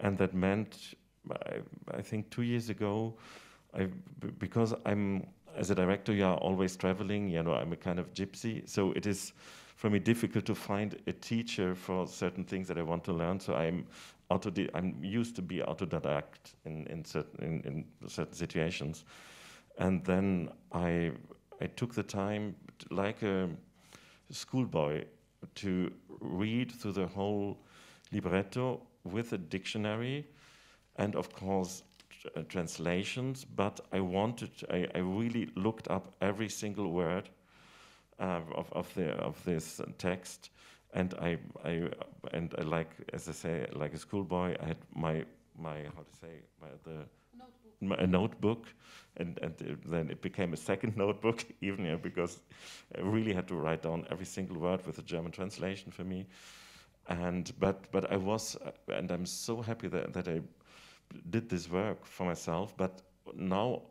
and that meant I, I think two years ago, I because I'm as a director, you are always traveling. You know, I'm a kind of gypsy, so it is for me difficult to find a teacher for certain things that I want to learn. So I'm I'm used to be autodidact in in certain in, in certain situations, and then I I took the time to, like a schoolboy to read through the whole libretto with a dictionary, and of course uh, translations, but I wanted, I, I, really looked up every single word uh, of, of, the, of this text and I, I and I like as I say like a schoolboy I had my my how to say my the notebook. My, a notebook and and then it became a second <laughs> notebook <laughs> even yeah, because I really had to write down every single word with a German translation for me and but but I was uh, and I'm so happy that that I did this work for myself but now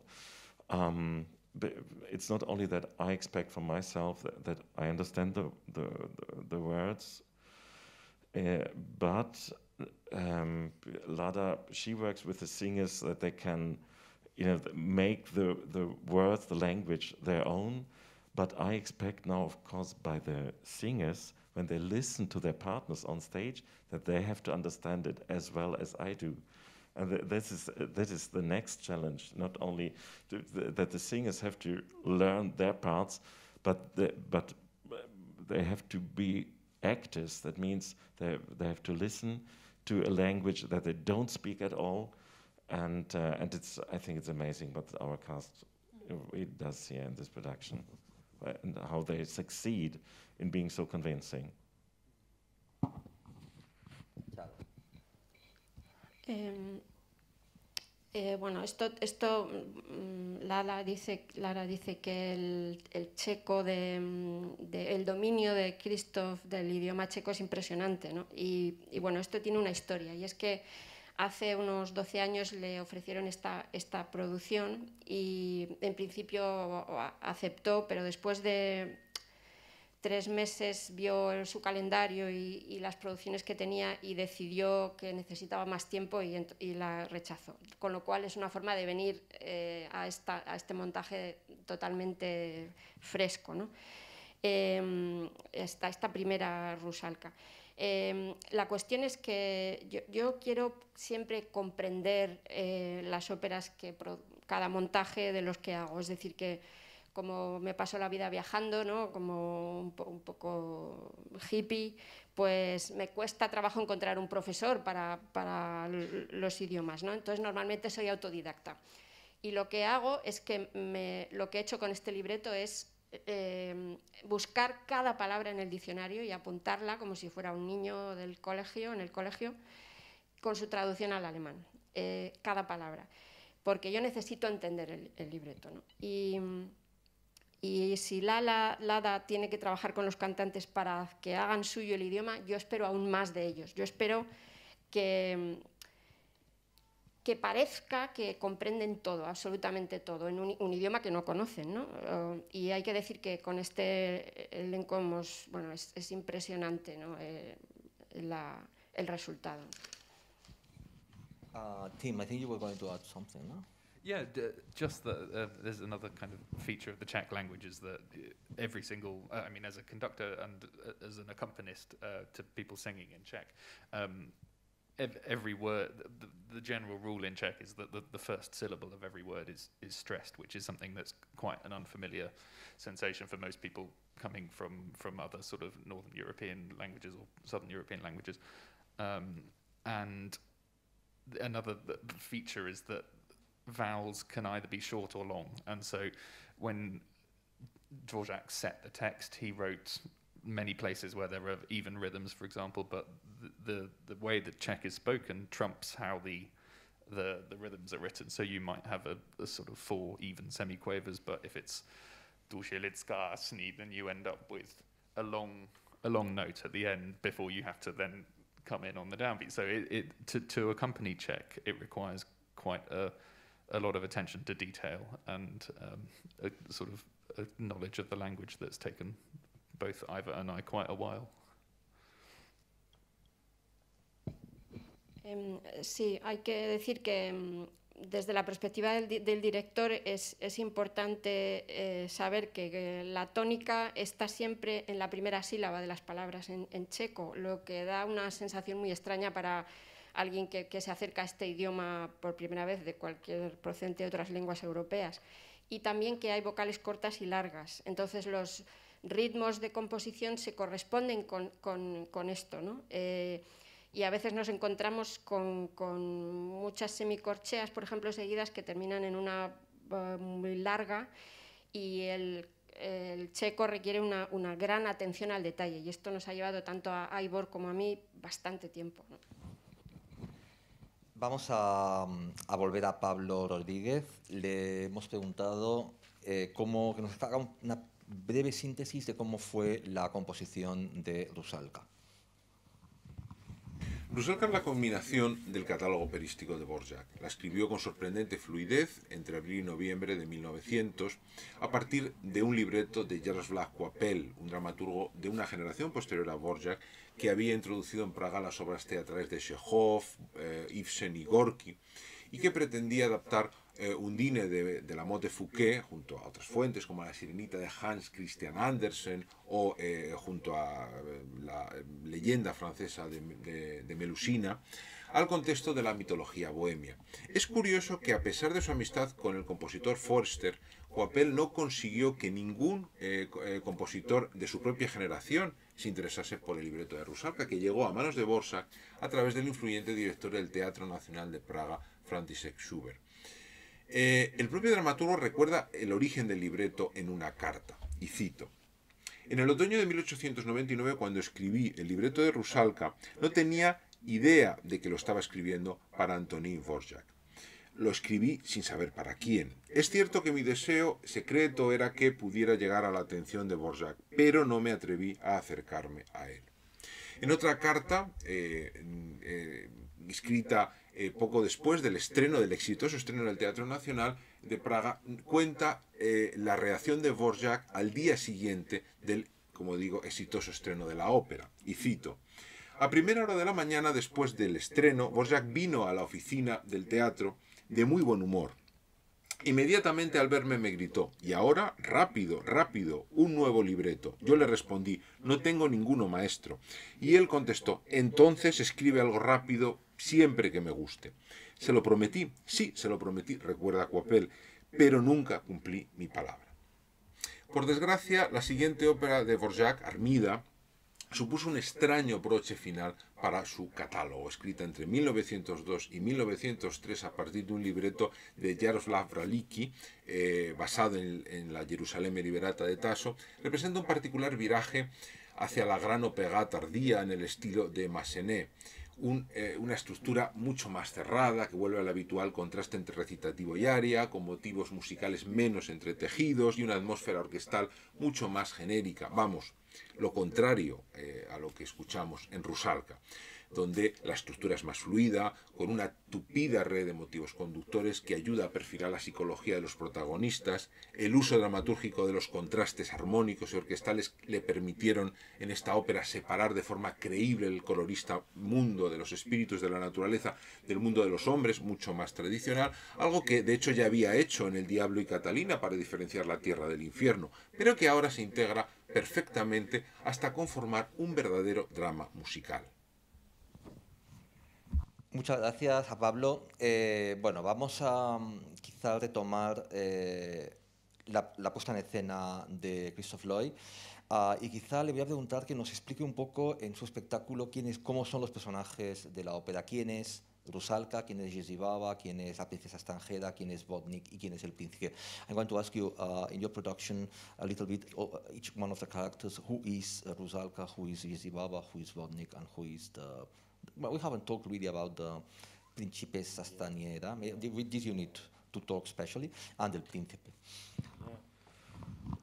um, it's not only that I expect from myself that, that I understand the the, the, the words, uh, but um, Lada she works with the singers that they can, you know, make the the words the language their own. But I expect now, of course, by the singers when they listen to their partners on stage that they have to understand it as well as I do. And th this is uh, that is the next challenge. Not only th that the singers have to learn their parts, but the, but uh, they have to be actors. That means they they have to listen to a language that they don't speak at all, and uh, and it's I think it's amazing what our cast uh, it does here in this production, uh, and how they succeed in being so convincing. Em, eh, bueno, esto, esto mm, Lara, dice, dice que el, checo mm, de, el dominio de Christoph del idioma checo es impresionante, ¿no? Y, bueno, esto tiene una historia, y es que hace unos 12 años le ofrecieron esta, esta producción y en principio aceptó, pero después de, tres meses vio su calendario y, las producciones que tenía y decidió que necesitaba más tiempo y, la rechazó. Con lo cual es una forma de venir eh, a, esta, este montaje totalmente fresco. ¿no? Em, esta, primera rusalka. Em, la cuestión es que yo, quiero siempre comprender eh, las óperas que cada montaje de los que hago. Es decir, que como me paso la vida viajando, ¿no? como un, poco hippie, pues me cuesta trabajo encontrar un profesor para, para los idiomas. ¿no? Entonces normalmente soy autodidacta. Y lo que hago es que me, lo que he hecho con este libreto es eh, buscar cada palabra en el diccionario y apuntarla como si fuera un niño del colegio, en el colegio, con su traducción al alemán, eh, cada palabra. Porque yo necesito entender el, libreto. ¿no? Y, y si Lala, Lada tiene que trabajar con los cantantes para que hagan suyo el idioma, yo espero aún más de ellos. Yo espero que, que parezca que comprenden todo, absolutamente todo, en un, idioma que no conocen. Eh, y hay que decir que con este elenco bueno, es, impresionante eh, el resultado. Ah, Tim, I think you were going to no? Yeah, just that uh, there's another kind of feature of the Czech language is that every single, uh, I mean, as a conductor and uh, as an accompanist uh, to people singing in Czech, um, ev every word, the, the, general rule in Czech is that the, the, first syllable of every word is, is stressed, which is something that's quite an unfamiliar sensation for most people coming from, from other sort of Northern European languages or Southern European languages. Um, and another feature is that vowels can either be short or long. And so when Dvorak set the text, he wrote many places where there are even rhythms, for example, but the, the, the way that Czech is spoken trumps how the the, the rhythms are written. So you might have a, a sort of four even semiquavers, but if it's Dushelicka sni, then you end up with a long a long note at the end before you have to then come in on the downbeat. So it, it to, to accompany Czech, it requires quite a a lot of attention to detail and um, sort of knowledge of the language that's Ivor and I quite a while. Em, sí, hay que decir que em, desde la perspectiva del, director es, importante eh, saber que, la tónica está siempre en la primera sílaba de las palabras en checo, lo que da una sensación muy extraña para alguien que, se acerca a este idioma por primera vez de cualquier procedente de otras lenguas europeas. Y también que hay vocales cortas y largas. Entonces los ritmos de composición se corresponden con, esto. ¿no? Eh, y a veces nos encontramos con, muchas semicorcheas, por ejemplo, seguidas que terminan en una eh, muy larga y el checo requiere una, gran atención al detalle y esto nos ha llevado tanto a, Ivor como a mí bastante tiempo. ¿no? Vamos a, volver a Pablo Rodríguez. Le hemos preguntado eh, cómo, que nos haga una breve síntesis de cómo fue la composición de Rusalka. Rusalka es la combinación del catálogo perístico de Borjak. La escribió con sorprendente fluidez entre abril y noviembre de 1900 a partir de un libreto de Jaroslav Kwapel, un dramaturgo de una generación posterior a Borjak, que había introducido en Praga las obras teatrales de Chekhov, eh, Ibsen y Gorky, y que pretendía adaptar eh, un Undine de, de la Motte Fouquet junto a otras fuentes como La Sirenita de Hans Christian Andersen o eh, junto a la leyenda francesa de, Melusina al contexto de la mitología bohemia. Es curioso que a pesar de su amistad con el compositor Forster, Coapel no consiguió que ningún compositor de su propia generación se interesase por el libreto de Rusalka que llegó a manos de Borsak a través del influyente director del Teatro Nacional de Praga, František Schubert. Eh, el propio dramaturgo recuerda el origen del libreto en una carta, y cito. En el otoño de 1899, cuando escribí el libreto de Rusalka, no tenía idea de que lo estaba escribiendo para Antonín Borsak» lo escribí sin saber para quién. Es cierto que mi deseo secreto era que pudiera llegar a la atención de Borjak, pero no me atreví a acercarme a él. En otra carta, eh, eh, escrita eh, poco después del estreno, del exitoso estreno del Teatro Nacional de Praga, cuenta la reacción de Borjak al día siguiente del, como digo, exitoso estreno de la ópera. Y cito, a primera hora de la mañana, después del estreno, Borjak vino a la oficina del teatro de muy buen humor. Inmediatamente al verme me gritó, y ahora, rápido, rápido, un nuevo libreto. Yo le respondí, no tengo ninguno maestro. Y él contestó, entonces escribe algo rápido siempre que me guste. Se lo prometí, sí, se lo prometí, recuerda Coapel, pero nunca cumplí mi palabra. Por desgracia, la siguiente ópera de Borjac, Armida, supuso un extraño broche final para su catálogo, escrita entre 1902 y 1903 a partir de un libreto de Jaroslav Raliki, eh, basado en, la Jerusalén liberata de Tasso, representa un particular viraje hacia la gran ópera tardía en el estilo de Massenet. Eh, una estructura mucho más cerrada, que vuelve al habitual contraste entre recitativo y aria, con motivos musicales menos entretejidos y una atmósfera orquestal mucho más genérica. Vamos, lo contrario eh, a lo que escuchamos en Rusalka donde la estructura es más fluida, con una tupida red de motivos conductores que ayuda a perfilar la psicología de los protagonistas, el uso dramatúrgico de los contrastes armónicos y orquestales le permitieron en esta ópera separar de forma creíble el colorista mundo de los espíritus de la naturaleza del mundo de los hombres, mucho más tradicional, algo que de hecho ya había hecho en El Diablo y Catalina para diferenciar la tierra del infierno, pero que ahora se integra perfectamente hasta conformar un verdadero drama musical. Muchas gracias a Pablo. Eh, bueno, vamos a mm, quizá retomar eh, la, puesta en escena de Christoph Lloyd. Ah, y quizá le voy a preguntar que nos explique un poco en su espectáculo quién cómo son los personajes de la ópera, quién es Rusalka, quién es Jezibaba? quién es la princesa extranjera, quién es Vodnik? y quién es el príncipe. I'm going to ask you uh, in your production a little bit of uh, each one of the characters, who is Rusalka, who is Yezibaba, who is Vodnik? and who is the well, we haven't talked really about the Principe Sastaniera, eh, Did this you need to talk specially, and El Principe. Yeah.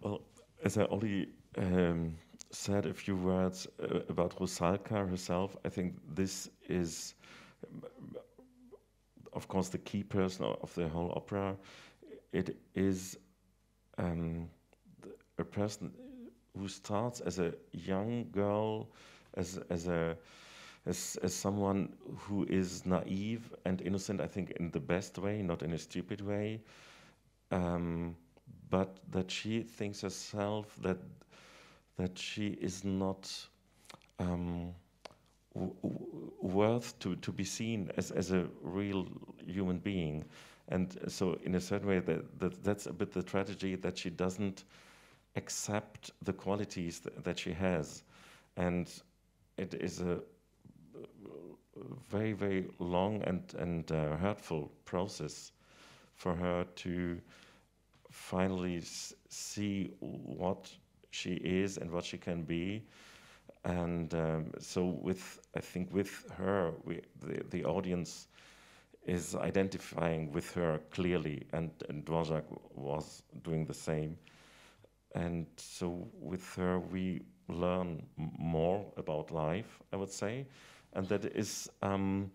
Well, as I already um, said a few words uh, about Rusalka herself, I think this is, um, of course, the key person of the whole opera. It is um, a person who starts as a young girl, as, as a as, as someone who is naive and innocent, I think in the best way, not in a stupid way, um, but that she thinks herself that that she is not um, worth to, to be seen as, as a real human being. And so, in a certain way, that, that that's a bit the tragedy that she doesn't accept the qualities th that she has. And it is a very, very long and, and uh, hurtful process for her to finally see what she is and what she can be. And um, so, with I think with her, we, the, the audience is identifying with her clearly, and, and Dvorak was doing the same. And so, with her, we learn more about life, I would say and that is um,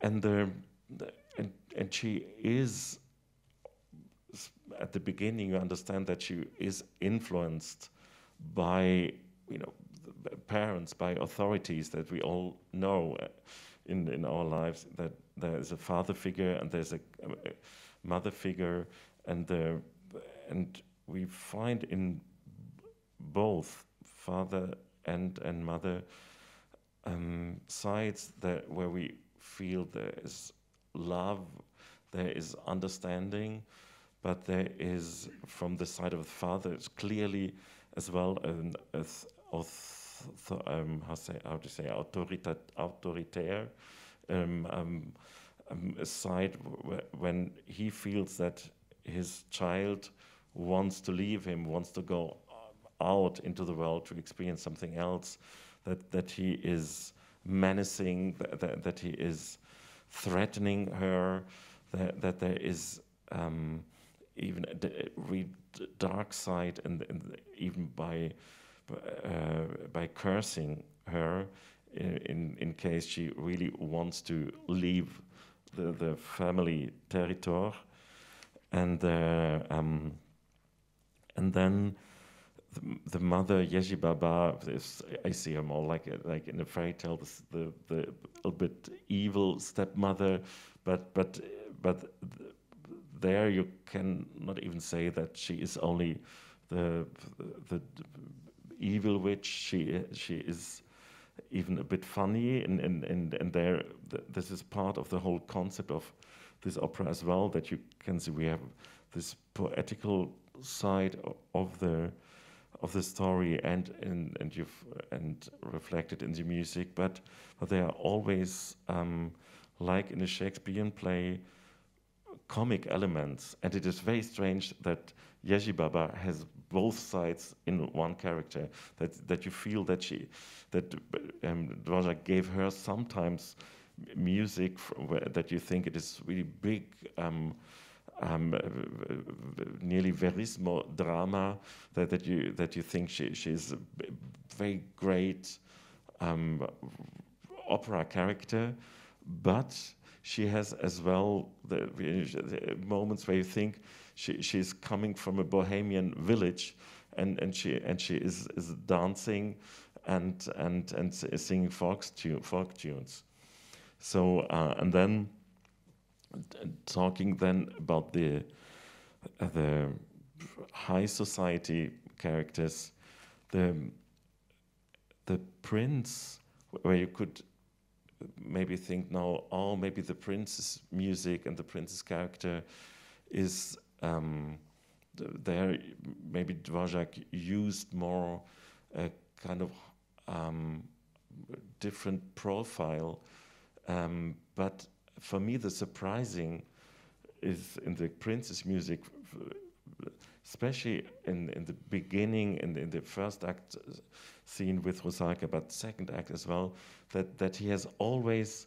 and the, the and, and she is at the beginning you understand that she is influenced by you know parents by authorities that we all know uh, in in our lives that there is a father figure and there's a, a mother figure and the and we find in both father and and mother um, sides that where we feel there is love, there is understanding, but there is from the side of the father it's clearly as well an author, um, how, say, how to say authorita- um, um, um side wh when he feels that his child wants to leave him, wants to go uh, out into the world to experience something else that, that he is menacing, that, that, that he is threatening her, that, that there is um, even a read dark side, and, and even by, uh, by cursing her, in, in case she really wants to leave the, the family territory. And, uh, um, and then the, the mother Yeji Baba I see her more like a, like in a fairy tale, the, the little bit evil stepmother, but but but there you can not even say that she is only the the, the evil witch. She she is even a bit funny, and and and, and there th this is part of the whole concept of this opera as well. That you can see we have this poetical side of, of the of the story and in, and you've and reflected in the music, but, but they are always um, like in a Shakespearean play comic elements, and it is very strange that Yaji Baba has both sides in one character. That that you feel that she that um, Dvorak gave her sometimes music that you think it is really big. Um, um, nearly verismo drama that, that you that you think she she's a very great um, opera character, but she has as well the, the, moments where you think she she's coming from a Bohemian village, and, and she and she is, is dancing, and and and singing folk, folk tunes. So uh, and then talking then about the the high society characters, the the prince, where you could maybe think now, oh, maybe the prince's music and the prince's character is um, there. Maybe Dvorak used more a kind of um, different profile, um, but for me, the surprising is in the Prince's music, especially in, in the beginning, in, in the first act uh, scene with Rosaka, but second act as well, that, that he has always,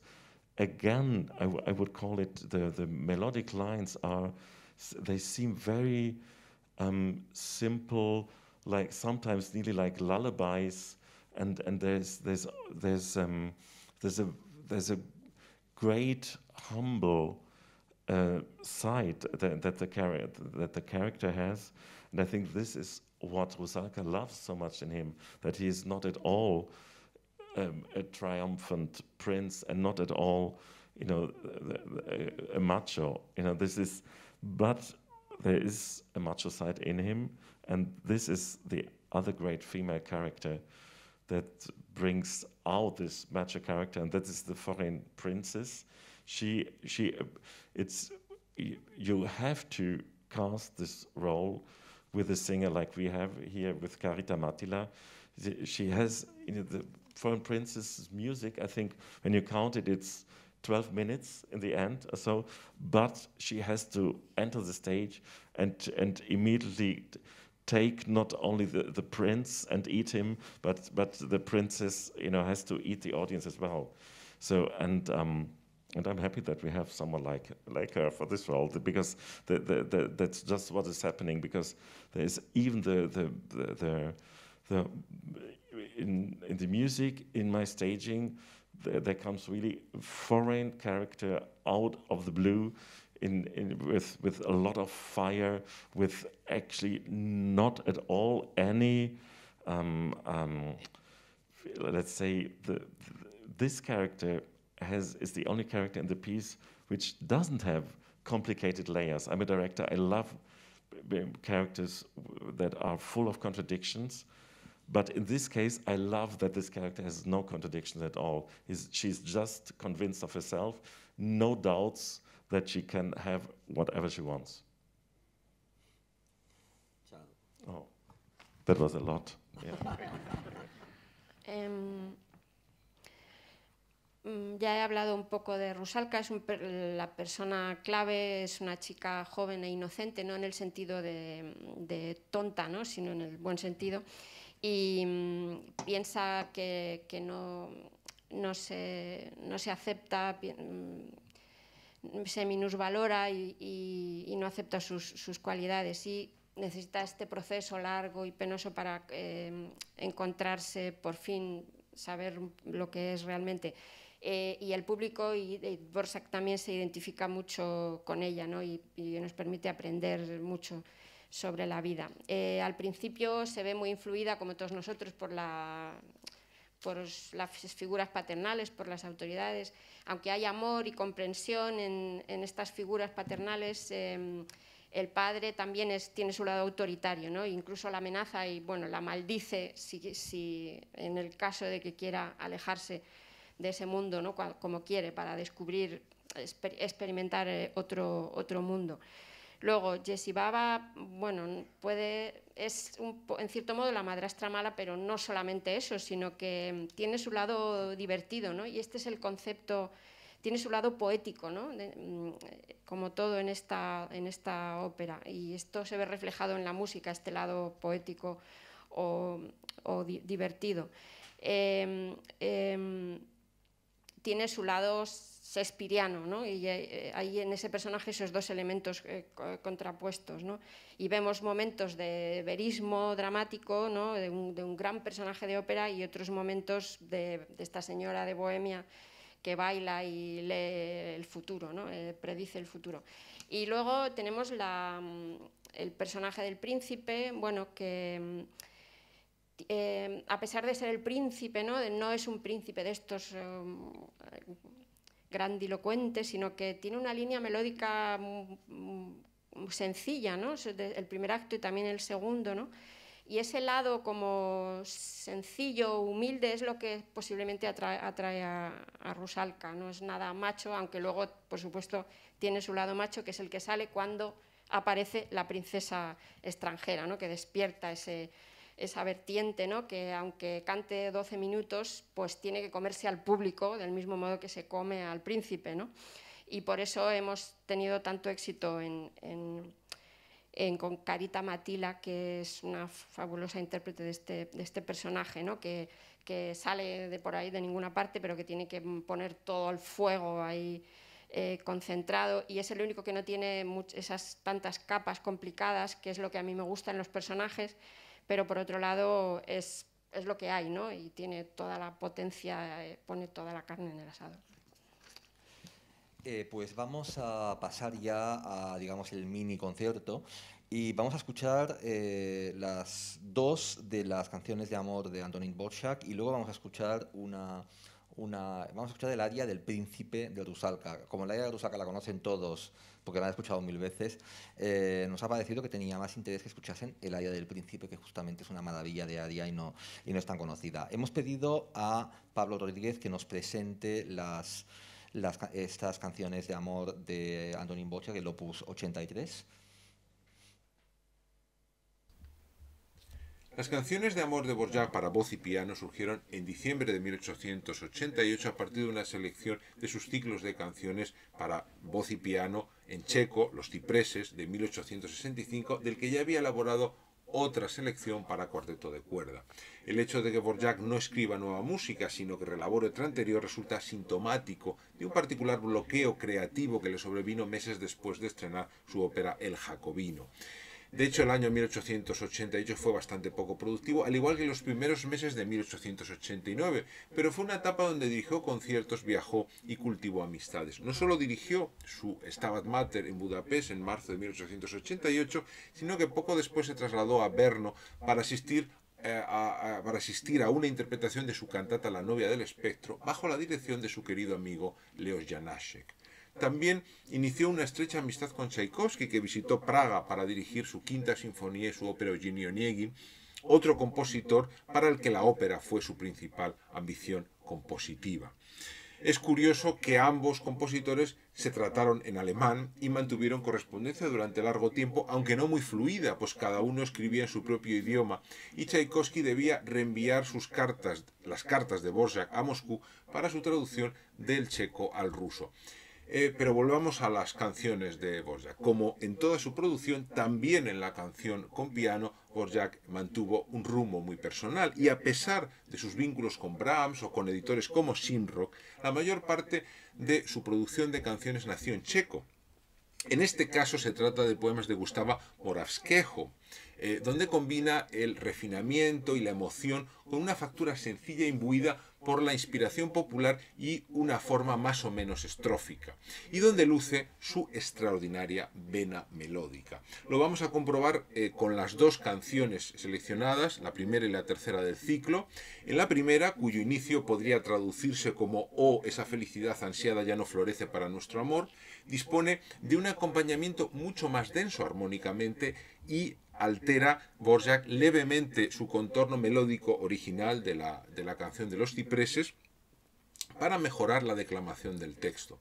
again, I, would call it the, the melodic lines are, they seem very um, simple, like sometimes nearly like lullabies, and, and there's, there's, there's, um, there's a, there's a great humble uh, side that, that the character that the character has, and I think this is what Rusalka loves so much in him that he is not at all um, a triumphant prince and not at all, you know, a, a macho. You know, this is, but there is a macho side in him, and this is the other great female character that brings out this magic character, and that is the foreign princess. She, she, it's you have to cast this role with a singer like we have here with Carita Matila. She has you know, the foreign princess's music. I think when you count it, it's 12 minutes in the end or so. But she has to enter the stage and and immediately take not only the, the prince and eat him, but but the princess, you know, has to eat the audience as well. So and um, and I'm happy that we have someone like like her for this role because the, the, the, that's just what is happening because there is even the the the, the, the in, in the music in my staging there, there comes really foreign character out of the blue in, in, with with a lot of fire, with actually not at all any, um, um, let's say the, the, this character has is the only character in the piece which doesn't have complicated layers. I'm a director. I love characters that are full of contradictions. But in this case, I love that this character has no contradictions at all. He's, she's just convinced of herself, no doubts, that she can have whatever she wants. Oh, Eso <laughs> em, mm, ya he hablado un poco de Rusalka, es la persona clave, es una chica joven e inocente, no en el sentido de, tonta, ¿no? sino en el buen sentido, y mm, piensa que, no, se, acepta, se minusvalora y, no acepta sus, cualidades y necesita este proceso largo y penoso para eh, encontrarse por fin, saber lo que es realmente. Eh, y el público y, Borsak también se identifica mucho con ella y, nos permite aprender mucho sobre la vida. Eh, al principio se ve muy influida, como todos nosotros, por la por las figuras paternales, por las autoridades. Aunque hay amor y e comprensión en, estas figuras paternales, em, el padre también tiene su lado autoritario, incluso la amenaza y bueno, la maldice si, en el caso de que quiera alejarse de ese mundo como quiere para descubrir, experimentar eh, otro, otro mundo. Luego, Jessie bueno, puede, es en cierto modo la madrastra mala, pero no solamente eso, sino que tiene su lado divertido, ¿no? Y este es el concepto, tiene su lado poético, ¿no? Mm, como todo en esta, en esta ópera. Y esto se ve reflejado en la música, este lado poético o, divertido. Em, em, tiene su lado Shakespeareano, y hay eh, eh, en ese personaje esos dos elementos eh, contrapuestos. Y vemos momentos de verismo dramático, de, un, gran personaje de ópera, y otros momentos de, esta señora de Bohemia que baila y lee el futuro, predice el futuro. Y luego tenemos mm, el personaje del príncipe, bueno, que... Mm, a pesar de ser el príncipe, ¿no? no es un príncipe de estos grandilocuente, sino que tiene una línea melódica mm, mm, sencilla, ¿no? El primer acto y también el segundo, ¿no? Y ese lado como sencillo, humilde, es lo que posiblemente atrae, a, a, Rusalka. No es nada macho, aunque luego, por supuesto, tiene su lado macho, que es el que sale cuando aparece la princesa extranjera, ¿no? que despierta ese, esa vertiente, ¿no? que aunque cante 12 minutos, pues tiene que comerse al público del mismo modo que se come al príncipe. ¿no? Y por eso hemos tenido tanto éxito con Carita Matila, que es una fabulosa intérprete de este, este personaje, ¿no? que, sale de por ahí de ninguna parte, pero que tiene que poner todo el fuego ahí. Eh, concentrado y es el único que no tiene esas tantas capas complicadas, que es lo que a mí me gusta en los personajes, pero por otro lado es, es lo que hay, ¿no? Y tiene toda la potencia, eh, pone toda la carne en el asado. Eh, pues vamos a pasar ya a, digamos, el mini concierto y vamos a escuchar eh, las dos de las canciones de amor de Antonin Borchak y luego vamos a escuchar una, Vamos a escuchar el aria del príncipe de Rusalka. Como el aria de Rusalka la conocen todos, porque la han escuchado mil veces, eh, nos ha parecido que tenía más interés que escuchasen el aria del príncipe, que justamente es una maravilla de aria y no, y no es tan conocida. Hemos pedido a Pablo Rodríguez que nos presente las, estas canciones de amor de Antonín Bocha, el Opus 83. Las canciones de amor de Borjak para voz y piano surgieron en diciembre de 1888 a partir de una selección de sus ciclos de canciones para voz y piano en checo, Los Cipreses, de 1865, del que ya había elaborado otra selección para cuarteto de cuerda. El hecho de que Borjak no escriba nueva música, sino que relabore otra anterior, resulta sintomático de un particular bloqueo creativo que le sobrevino meses después de estrenar su ópera El Jacobino. De hecho, el año 1888 fue bastante poco productivo, al igual que los primeros meses de 1889, pero fue una etapa donde dirigió conciertos, viajó y cultivó amistades. No solo dirigió su Stabat Mater en Budapest en marzo de 1888, sino que poco después se trasladó a Berno para asistir eh, a, para asistir a una interpretación de su cantata La novia del espectro bajo la dirección de su querido amigo Leos Janášek. También inició una estrecha amistad con Tchaikovsky, que visitó Praga para dirigir su quinta sinfonía y su ópera Eugenio Onegin, otro compositor para el que la ópera fue su principal ambición compositiva. Es curioso que ambos compositores se trataron en alemán y mantuvieron correspondencia durante largo tiempo, aunque no muy fluida, pues cada uno escribía en su propio idioma y Tchaikovsky debía reenviar las cartas de Borjak a Moscú para su traducción del checo al ruso. Eh, pero volvamos a las canciones de Borjak. Como en toda su producción, también en la canción con piano, Borjak mantuvo un rumbo muy personal y a pesar de sus vínculos con Brahms o con editores como Simrock, la mayor parte de su producción de canciones nació en checo. En este caso se trata de poemas de Gustavo Moravskejo, eh, donde combina el refinamiento y la emoción con una factura sencilla imbuida por la inspiración popular y una forma más o menos estrófica, y donde luce su extraordinaria vena melódica. Lo vamos a comprobar eh, con las dos canciones seleccionadas, la primera y la tercera del ciclo. En la primera, cuyo inicio podría traducirse como Oh, esa felicidad ansiada ya no florece para nuestro amor, dispone de un acompañamiento mucho más denso armónicamente y altera Borjak levemente su contorno melódico original de la, canción de los cipreses para mejorar la declamación del texto.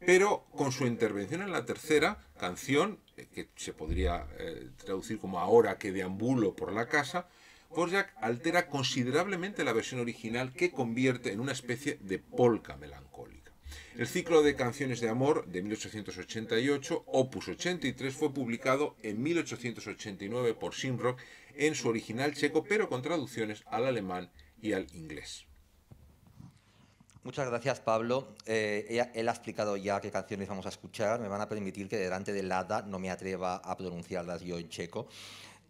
Pero con su intervención en la tercera canción, eh, que se podría eh, traducir como ahora que deambulo por la casa, Borjak altera considerablemente la versión original que convierte en una especie de polka melancólica. El ciclo de canciones de amor de 1888, opus 83, fue publicado en 1889 por Simrock en su original checo, pero con traducciones al alemán y al inglés. Muchas gracias, Pablo. Eh, él ha explicado ya qué canciones vamos a escuchar. Me van a permitir que delante del hada no me atreva a pronunciarlas yo en checo.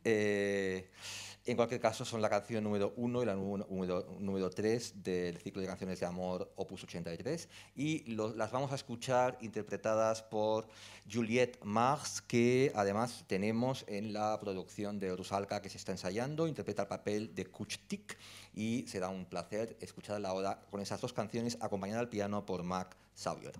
Eh, en cualquier caso, son la canción número 1 y la número 3 del ciclo de canciones de amor Opus 83 y las vamos a escuchar interpretadas por Juliette Marx, que además tenemos en la producción de Rusalka que se está ensayando, interpreta el papel de Kuchtik y será un placer escucharla ahora con esas dos canciones acompañada al piano por Mac Sawyer.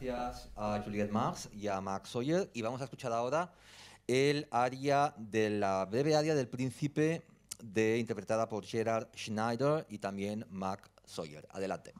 gracias a Juliette Marx y a Max Sawyer. Y vamos a escuchar ahora el aria de la breve aria del príncipe de, interpretada por Gerard Schneider y también Max Sawyer. Adelante.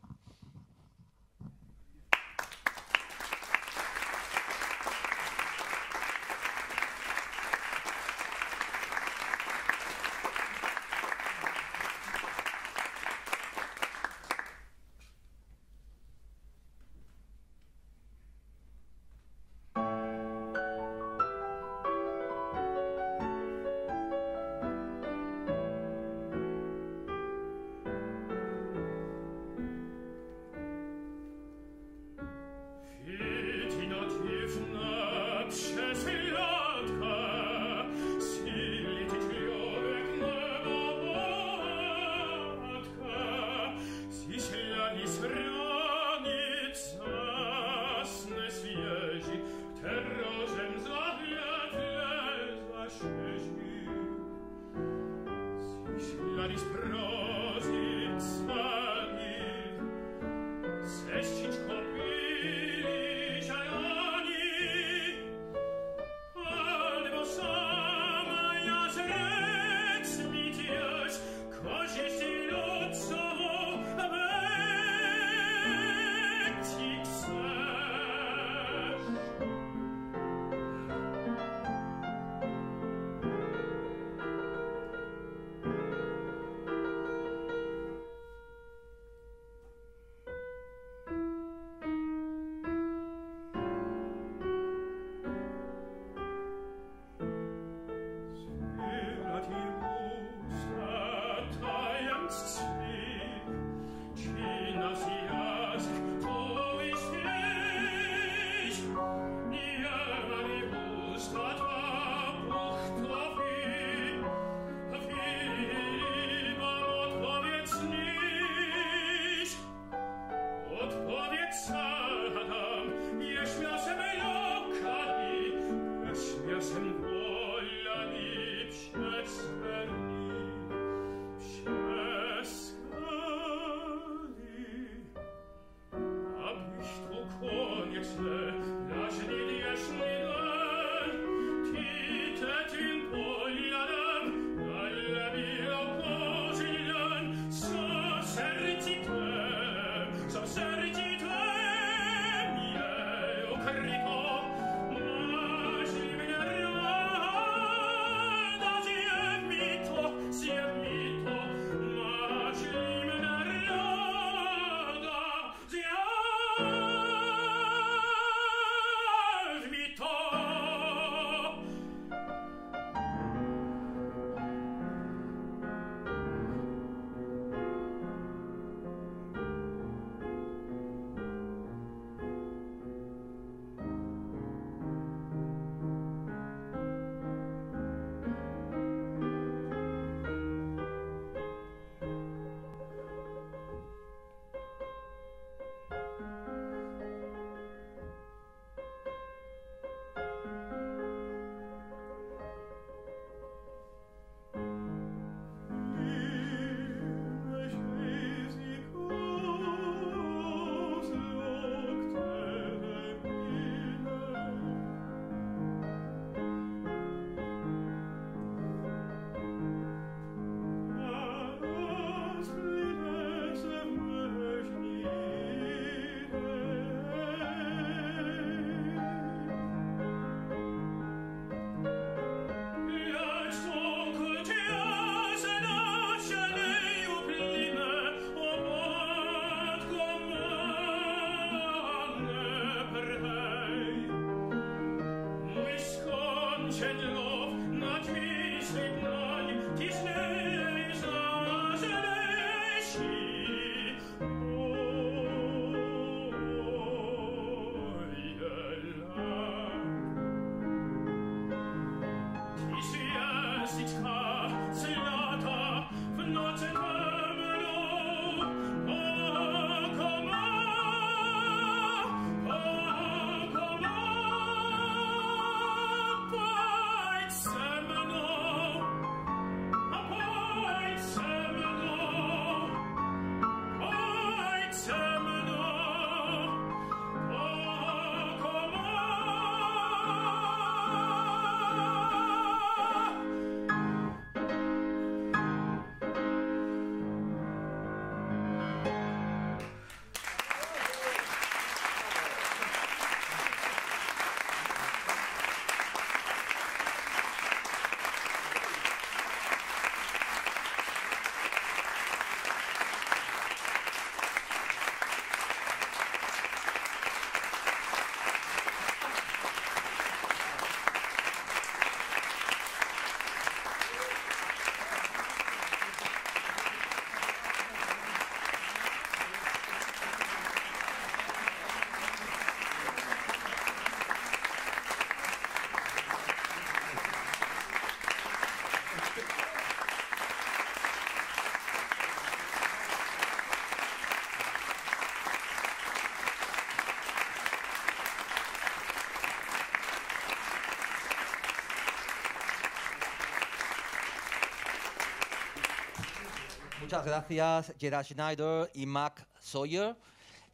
Muchas gracias, Gerard Schneider y Mac Sawyer.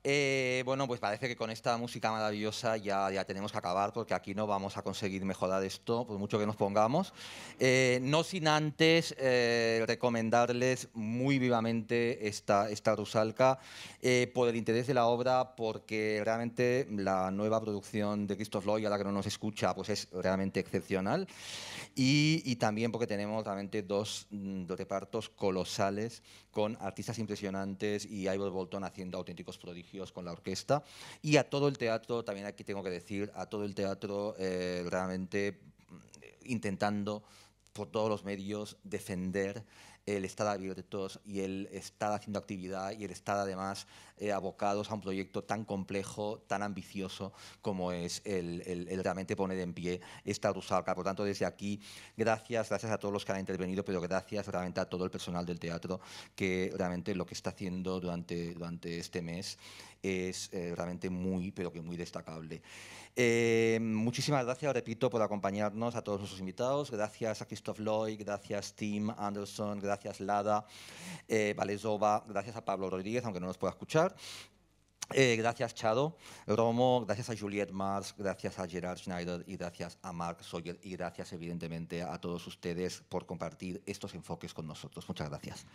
Eh, bueno, pues parece que con esta música maravillosa ya, ya tenemos que acabar porque aquí no vamos a conseguir mejorar esto, por mucho que nos pongamos. Eh, no sin antes eh, recomendarles muy vivamente esta, esta Rusalca por el interés de la obra, porque realmente la nueva producción de Christoph Loy, a la que no nos escucha, pues es realmente excepcional. Y, también porque tenemos realmente dos, dos, mm, repartos colosales con artistas impresionantes y Ivor Bolton haciendo auténticos prodigios con la orquesta y a todo el teatro, también aquí tengo que decir, a todo el teatro eh, realmente mm, intentando por todos los medios defender el estar abiertos y el estar haciendo actividad y el estar además eh, abocados a un proyecto tan complejo, tan ambicioso como es el, realmente poner en pie esta rusa. Por tanto, desde aquí, gracias, gracias a todos los que han intervenido, pero gracias realmente a todo el personal del teatro que realmente lo que está haciendo durante, durante este mes es eh, realmente muy, pero que muy destacable. Eh, muchísimas gracias, repito, por acompañarnos a todos nuestros invitados. Gracias a Christoph Lloyd, gracias Tim Anderson, gracias Lada, eh, Valesova, gracias a Pablo Rodríguez, aunque no nos pueda escuchar. Eh, gracias Chado Romo, gracias a Juliette Mars, gracias a Gerard Schneider y gracias a Mark Sawyer y gracias evidentemente a todos ustedes por compartir estos enfoques con nosotros. Muchas gracias.